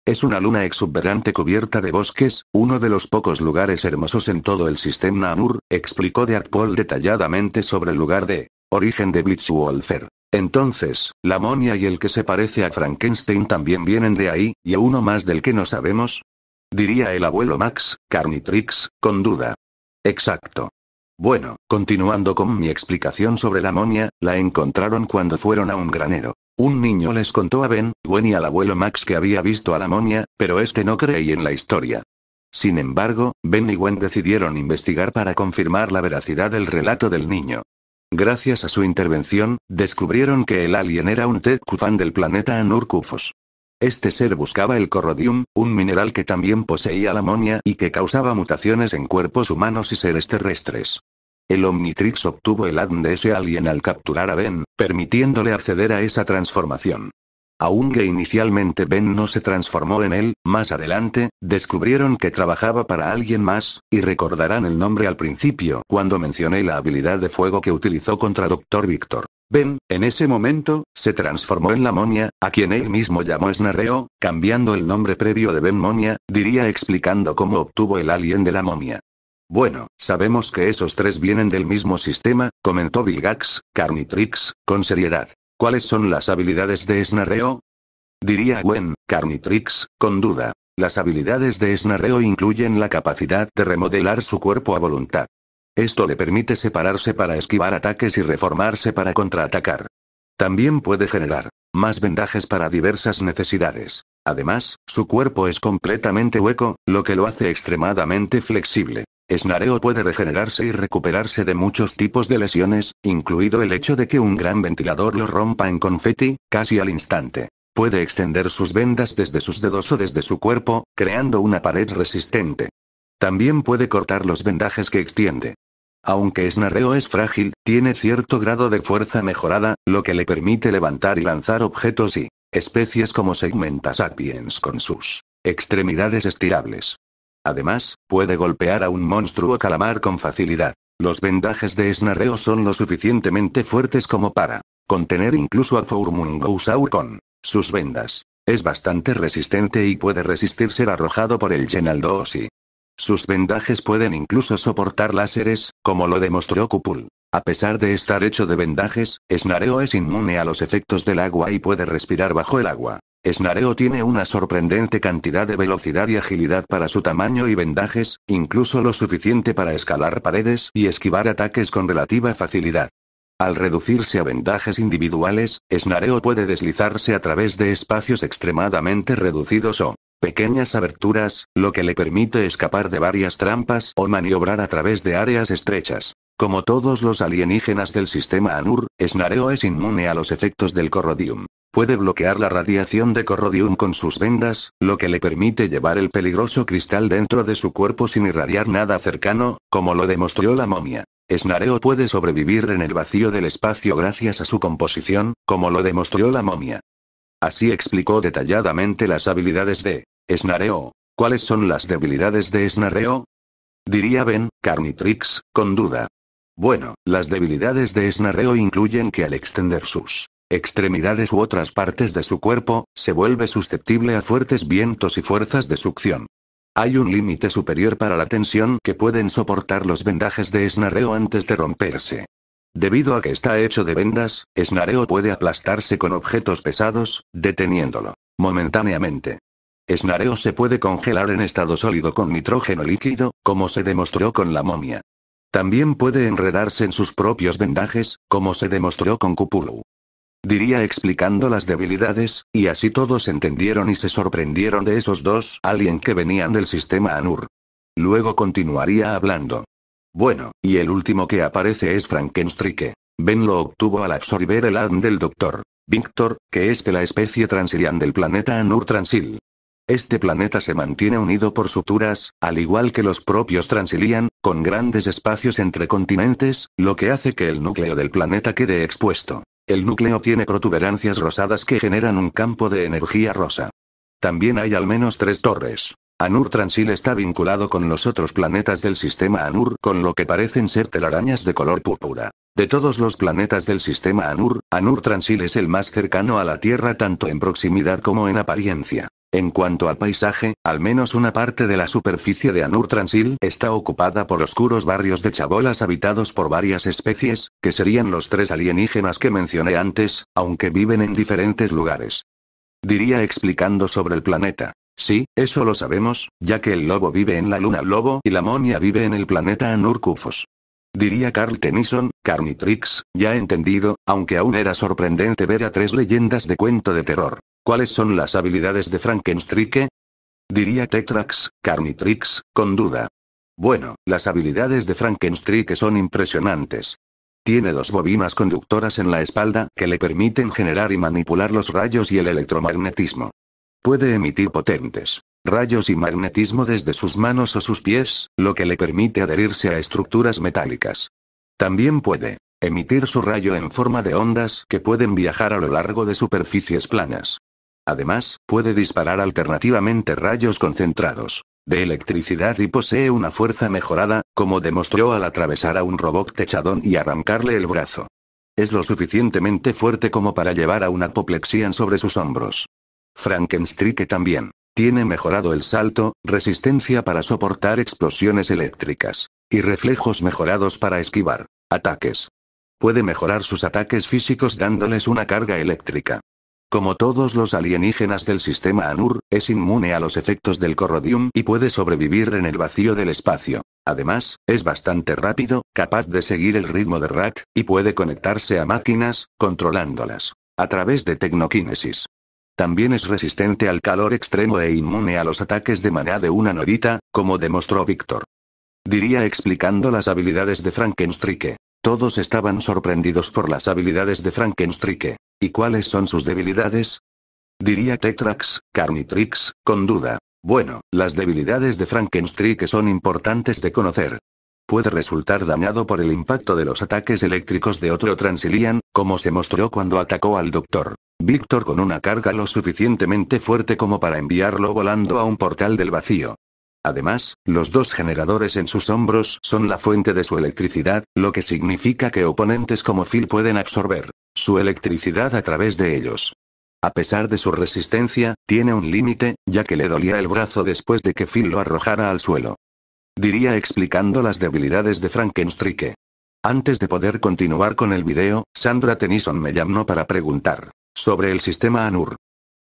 Speaker 1: Es una luna exuberante cubierta de bosques, uno de los pocos lugares hermosos en todo el sistema Namur, explicó Deadpool detalladamente sobre el lugar de origen de Blitzwolfer. Entonces, la monia y el que se parece a Frankenstein también vienen de ahí, y a uno más del que no sabemos. Diría el abuelo Max, Carnitrix, con duda. Exacto. Bueno, continuando con mi explicación sobre la monia, la encontraron cuando fueron a un granero. Un niño les contó a Ben, Gwen y al abuelo Max que había visto a la monia, pero este no creía en la historia. Sin embargo, Ben y Gwen decidieron investigar para confirmar la veracidad del relato del niño. Gracias a su intervención, descubrieron que el alien era un Kufan del planeta Anurkufos. Este ser buscaba el corrodium, un mineral que también poseía la monia y que causaba mutaciones en cuerpos humanos y seres terrestres. El Omnitrix obtuvo el ADN de ese alien al capturar a Ben, permitiéndole acceder a esa transformación. Aunque inicialmente Ben no se transformó en él, más adelante, descubrieron que trabajaba para alguien más, y recordarán el nombre al principio cuando mencioné la habilidad de fuego que utilizó contra Dr. Victor. Ben, en ese momento, se transformó en la momia, a quien él mismo llamó Snarreo, cambiando el nombre previo de Ben Monia, diría explicando cómo obtuvo el alien de la momia. Bueno, sabemos que esos tres vienen del mismo sistema, comentó Vilgax, Carnitrix, con seriedad. ¿Cuáles son las habilidades de Snarreo? Diría Gwen, Carnitrix, con duda. Las habilidades de Snarreo incluyen la capacidad de remodelar su cuerpo a voluntad. Esto le permite separarse para esquivar ataques y reformarse para contraatacar. También puede generar más vendajes para diversas necesidades. Además, su cuerpo es completamente hueco, lo que lo hace extremadamente flexible. Snareo puede regenerarse y recuperarse de muchos tipos de lesiones, incluido el hecho de que un gran ventilador lo rompa en confeti, casi al instante. Puede extender sus vendas desde sus dedos o desde su cuerpo, creando una pared resistente. También puede cortar los vendajes que extiende. Aunque Snareo es frágil, tiene cierto grado de fuerza mejorada, lo que le permite levantar y lanzar objetos y especies como Segmenta sapiens con sus extremidades estirables. Además, puede golpear a un monstruo calamar con facilidad. Los vendajes de Snareo son lo suficientemente fuertes como para contener incluso a Fourmungousaur con sus vendas. Es bastante resistente y puede resistir ser arrojado por el Ossi. Sus vendajes pueden incluso soportar láseres, como lo demostró Kupul. A pesar de estar hecho de vendajes, Snareo es inmune a los efectos del agua y puede respirar bajo el agua. Snareo tiene una sorprendente cantidad de velocidad y agilidad para su tamaño y vendajes, incluso lo suficiente para escalar paredes y esquivar ataques con relativa facilidad. Al reducirse a vendajes individuales, Snareo puede deslizarse a través de espacios extremadamente reducidos o pequeñas aberturas, lo que le permite escapar de varias trampas o maniobrar a través de áreas estrechas. Como todos los alienígenas del sistema Anur, Snareo es inmune a los efectos del corrodium. Puede bloquear la radiación de corrodium con sus vendas, lo que le permite llevar el peligroso cristal dentro de su cuerpo sin irradiar nada cercano, como lo demostró la momia. Snareo puede sobrevivir en el vacío del espacio gracias a su composición, como lo demostró la momia. Así explicó detalladamente las habilidades de Snareo. ¿Cuáles son las debilidades de Snareo? Diría Ben, Carnitrix, con duda. Bueno, las debilidades de esnareo incluyen que al extender sus extremidades u otras partes de su cuerpo, se vuelve susceptible a fuertes vientos y fuerzas de succión. Hay un límite superior para la tensión que pueden soportar los vendajes de esnareo antes de romperse. Debido a que está hecho de vendas, esnareo puede aplastarse con objetos pesados, deteniéndolo momentáneamente. Esnareo se puede congelar en estado sólido con nitrógeno líquido, como se demostró con la momia. También puede enredarse en sus propios vendajes, como se demostró con Cupulu. Diría explicando las debilidades, y así todos entendieron y se sorprendieron de esos dos alien que venían del sistema Anur. Luego continuaría hablando. Bueno, y el último que aparece es Frankenstrike. Ben lo obtuvo al absorber el ADN del doctor. Víctor, que es de la especie transirian del planeta Anur Transil. Este planeta se mantiene unido por suturas, al igual que los propios Transilian, con grandes espacios entre continentes, lo que hace que el núcleo del planeta quede expuesto. El núcleo tiene protuberancias rosadas que generan un campo de energía rosa. También hay al menos tres torres. Anur Transil está vinculado con los otros planetas del sistema Anur con lo que parecen ser telarañas de color púrpura. De todos los planetas del sistema Anur, Anur Transil es el más cercano a la Tierra tanto en proximidad como en apariencia. En cuanto al paisaje, al menos una parte de la superficie de Anur Transil está ocupada por oscuros barrios de chabolas habitados por varias especies, que serían los tres alienígenas que mencioné antes, aunque viven en diferentes lugares. Diría explicando sobre el planeta. Sí, eso lo sabemos, ya que el lobo vive en la luna Lobo y la momia vive en el planeta Anur Kufos diría Carl Tennyson, Carnitrix, ya entendido, aunque aún era sorprendente ver a tres leyendas de cuento de terror. ¿Cuáles son las habilidades de Frankenstrike? Diría Tetrax, Carnitrix, con duda. Bueno, las habilidades de Frankenstrike son impresionantes. Tiene dos bobinas conductoras en la espalda que le permiten generar y manipular los rayos y el electromagnetismo. Puede emitir potentes rayos y magnetismo desde sus manos o sus pies, lo que le permite adherirse a estructuras metálicas. También puede emitir su rayo en forma de ondas que pueden viajar a lo largo de superficies planas. Además, puede disparar alternativamente rayos concentrados de electricidad y posee una fuerza mejorada, como demostró al atravesar a un robot techadón y arrancarle el brazo. Es lo suficientemente fuerte como para llevar a una apoplexía sobre sus hombros. Frankenstein también tiene mejorado el salto, resistencia para soportar explosiones eléctricas. Y reflejos mejorados para esquivar. Ataques. Puede mejorar sus ataques físicos dándoles una carga eléctrica. Como todos los alienígenas del sistema Anur, es inmune a los efectos del corrodium y puede sobrevivir en el vacío del espacio. Además, es bastante rápido, capaz de seguir el ritmo de Rat, y puede conectarse a máquinas, controlándolas. A través de tecnoquinesis. También es resistente al calor extremo e inmune a los ataques de maná de una nodita, como demostró Víctor. Diría explicando las habilidades de Frankenstrike. Todos estaban sorprendidos por las habilidades de Frankenstrike. ¿Y cuáles son sus debilidades? Diría Tetrax, Carnitrix, con duda. Bueno, las debilidades de Frankenstrike son importantes de conocer. Puede resultar dañado por el impacto de los ataques eléctricos de otro Transilian, como se mostró cuando atacó al doctor. Víctor con una carga lo suficientemente fuerte como para enviarlo volando a un portal del vacío. Además, los dos generadores en sus hombros son la fuente de su electricidad, lo que significa que oponentes como Phil pueden absorber su electricidad a través de ellos. A pesar de su resistencia, tiene un límite, ya que le dolía el brazo después de que Phil lo arrojara al suelo. Diría explicando las debilidades de Frankenstrike. Antes de poder continuar con el video, Sandra Tennyson me llamó para preguntar sobre el sistema Anur.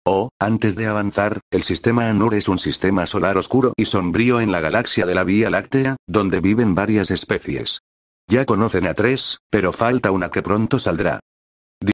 Speaker 1: Oh, antes de avanzar, el sistema Anur es un sistema solar oscuro y sombrío en la galaxia de la Vía Láctea, donde viven varias especies. Ya conocen a tres, pero falta una que pronto saldrá.